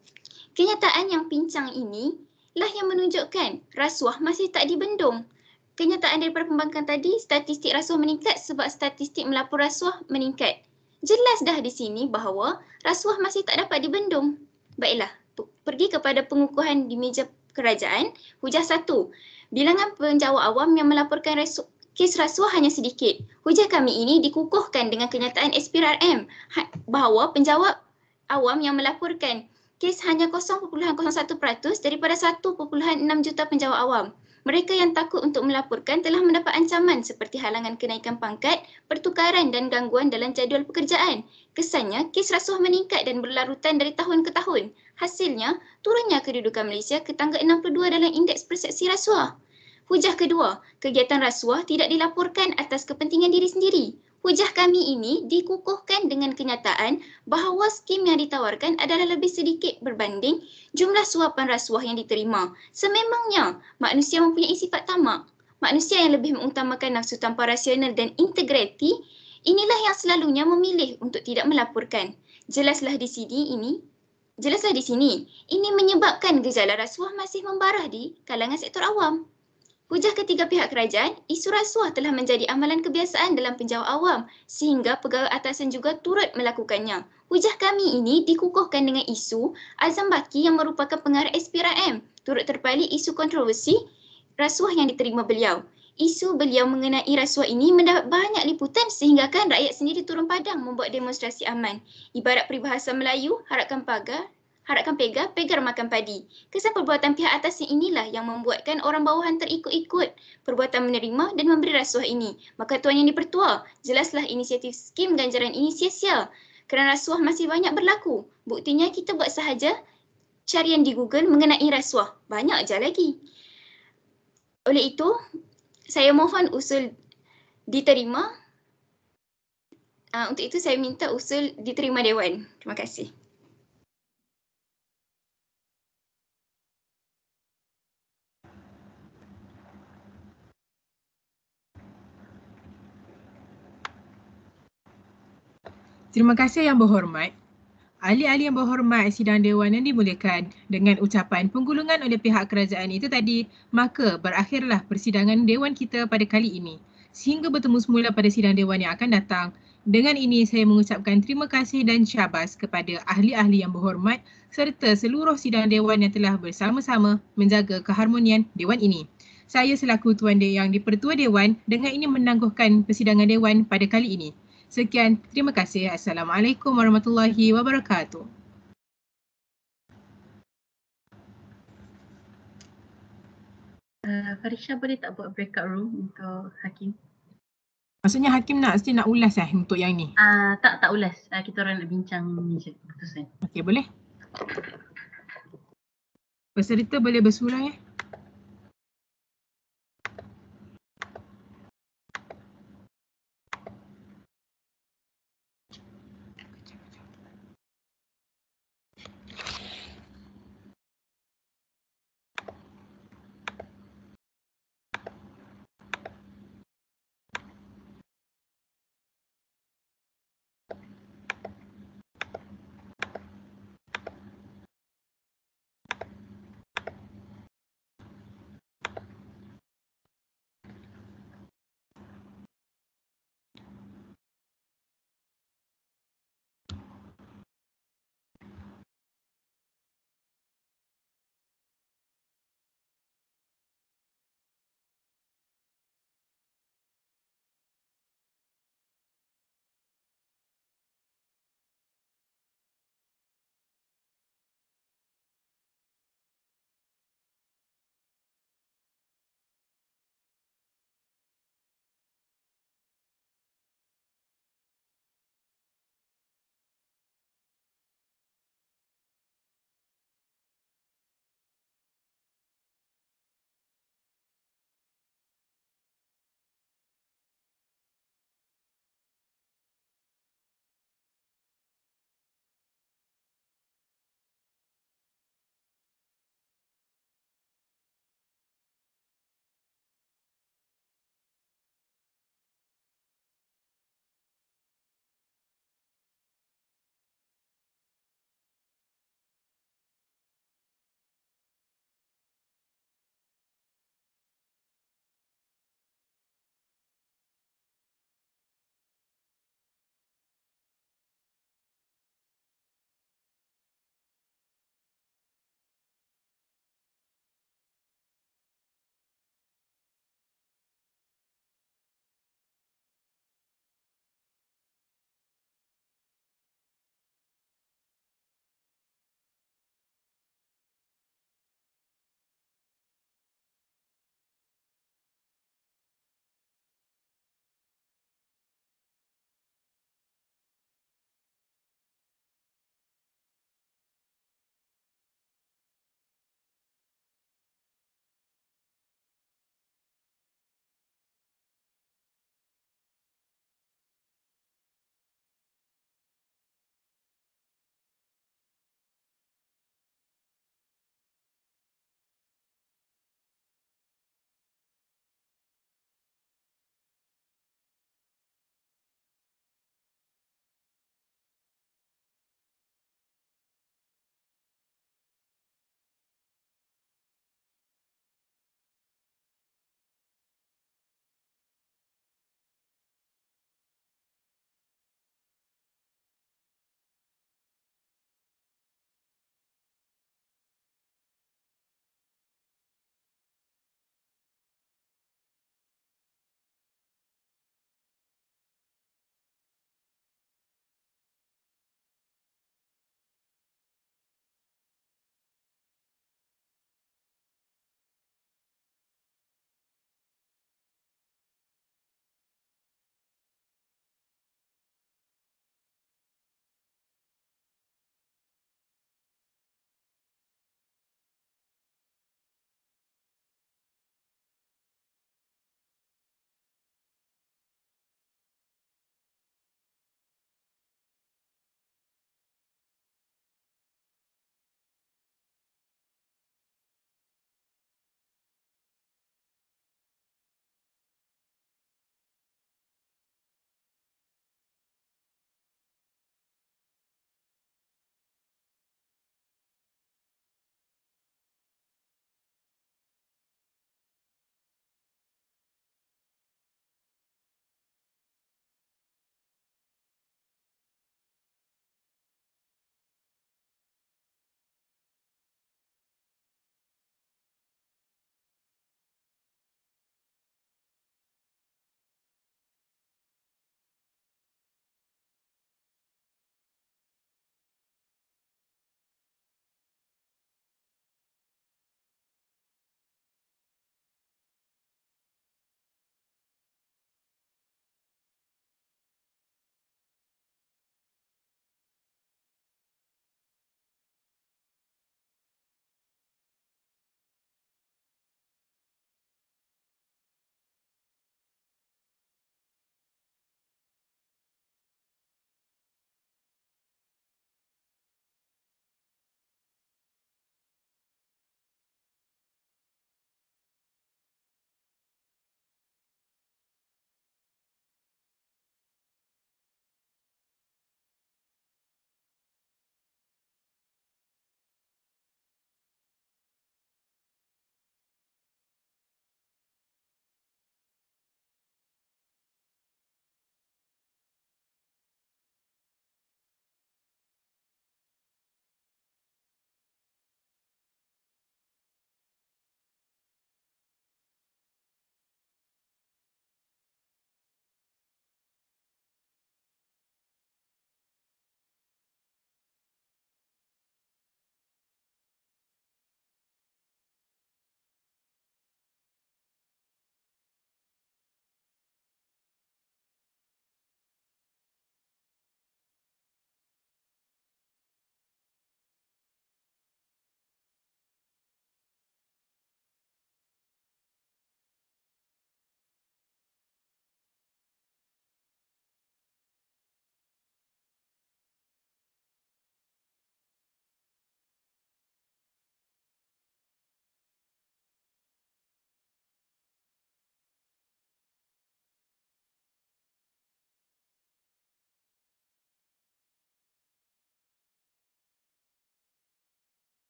Kenyataan yang pincang ini lah yang menunjukkan rasuah masih tak dibendung. Kenyataan daripada pembangkang tadi, statistik rasuah meningkat sebab statistik melapor rasuah meningkat jelas dah di sini bahawa rasuah masih tak dapat dibendung. Baiklah, pergi kepada pengukuhan di meja kerajaan, hujah satu, bilangan penjawab awam yang melaporkan resu- kes rasuah hanya sedikit. Hujah kami ini dikukuhkan dengan kenyataan SPRM ha, bahawa penjawab awam yang melaporkan kes hanya 0.01% daripada 1.6 juta penjawab awam. Mereka yang takut untuk melaporkan telah mendapat ancaman seperti halangan kenaikan pangkat, pertukaran dan gangguan dalam jadual pekerjaan. Kesannya, kes rasuah meningkat dan berlarutan dari tahun ke tahun. Hasilnya, turunnya kedudukan Malaysia ke tangga 62 dalam indeks persepsi rasuah. Hujah kedua, kegiatan rasuah tidak dilaporkan atas kepentingan diri sendiri hujah kami ini dikukuhkan dengan kenyataan bahawa skim yang ditawarkan adalah lebih sedikit berbanding jumlah suapan rasuah yang diterima. Sememangnya, manusia mempunyai sifat tamak. Manusia yang lebih mengutamakan nafsu tanpa rasional dan integriti, inilah yang selalunya memilih untuk tidak melaporkan. Jelaslah di sini ini Jelaslah di sini, ini menyebabkan gejala rasuah masih membara di kalangan sektor awam. Hujah ketiga pihak kerajaan, isu rasuah telah menjadi amalan kebiasaan dalam penjawat awam sehingga pegawai atasan juga turut melakukannya. Hujah kami ini dikukuhkan dengan isu Azam Baki yang merupakan pengarah SPRM turut terpali isu kontroversi rasuah yang diterima beliau. Isu beliau mengenai rasuah ini mendapat banyak liputan sehingga kan rakyat sendiri turun padang membuat demonstrasi aman. Ibarat peribahasa Melayu, harapkan pagar, harapkan pegar, pegar makan padi. Kesan perbuatan pihak atas inilah yang membuatkan orang bawahan terikut-ikut perbuatan menerima dan memberi rasuah ini. Maka Tuan Yang Dipertua, jelaslah inisiatif skim ganjaran ini sia-sia kerana rasuah masih banyak berlaku. Buktinya kita buat sahaja carian di Google mengenai rasuah. Banyak je lagi. Oleh itu, saya mohon usul diterima. Uh, untuk itu saya minta usul diterima Dewan. Terima kasih. Terima kasih yang berhormat. Ahli-ahli yang berhormat sidang Dewan yang dimulakan dengan ucapan penggulungan oleh pihak kerajaan itu tadi, maka berakhirlah persidangan Dewan kita pada kali ini. Sehingga bertemu semula pada sidang Dewan yang akan datang. Dengan ini saya mengucapkan terima kasih dan syabas kepada ahli-ahli yang berhormat serta seluruh sidang Dewan yang telah bersama-sama menjaga keharmonian Dewan ini. Saya selaku Tuan Dewan yang dipertua Dewan dengan ini menangguhkan persidangan Dewan pada kali ini. Sekian, terima kasih. Assalamualaikum warahmatullahi wabarakatuh. Uh, Farisha boleh tak buat breakout room untuk Hakim? Maksudnya Hakim nak mesti nak ulas lah untuk yang ni? Ah uh, tak, tak ulas. Uh, kita orang nak bincang ni je. Okey boleh. Peserta boleh bersulang ya. Eh?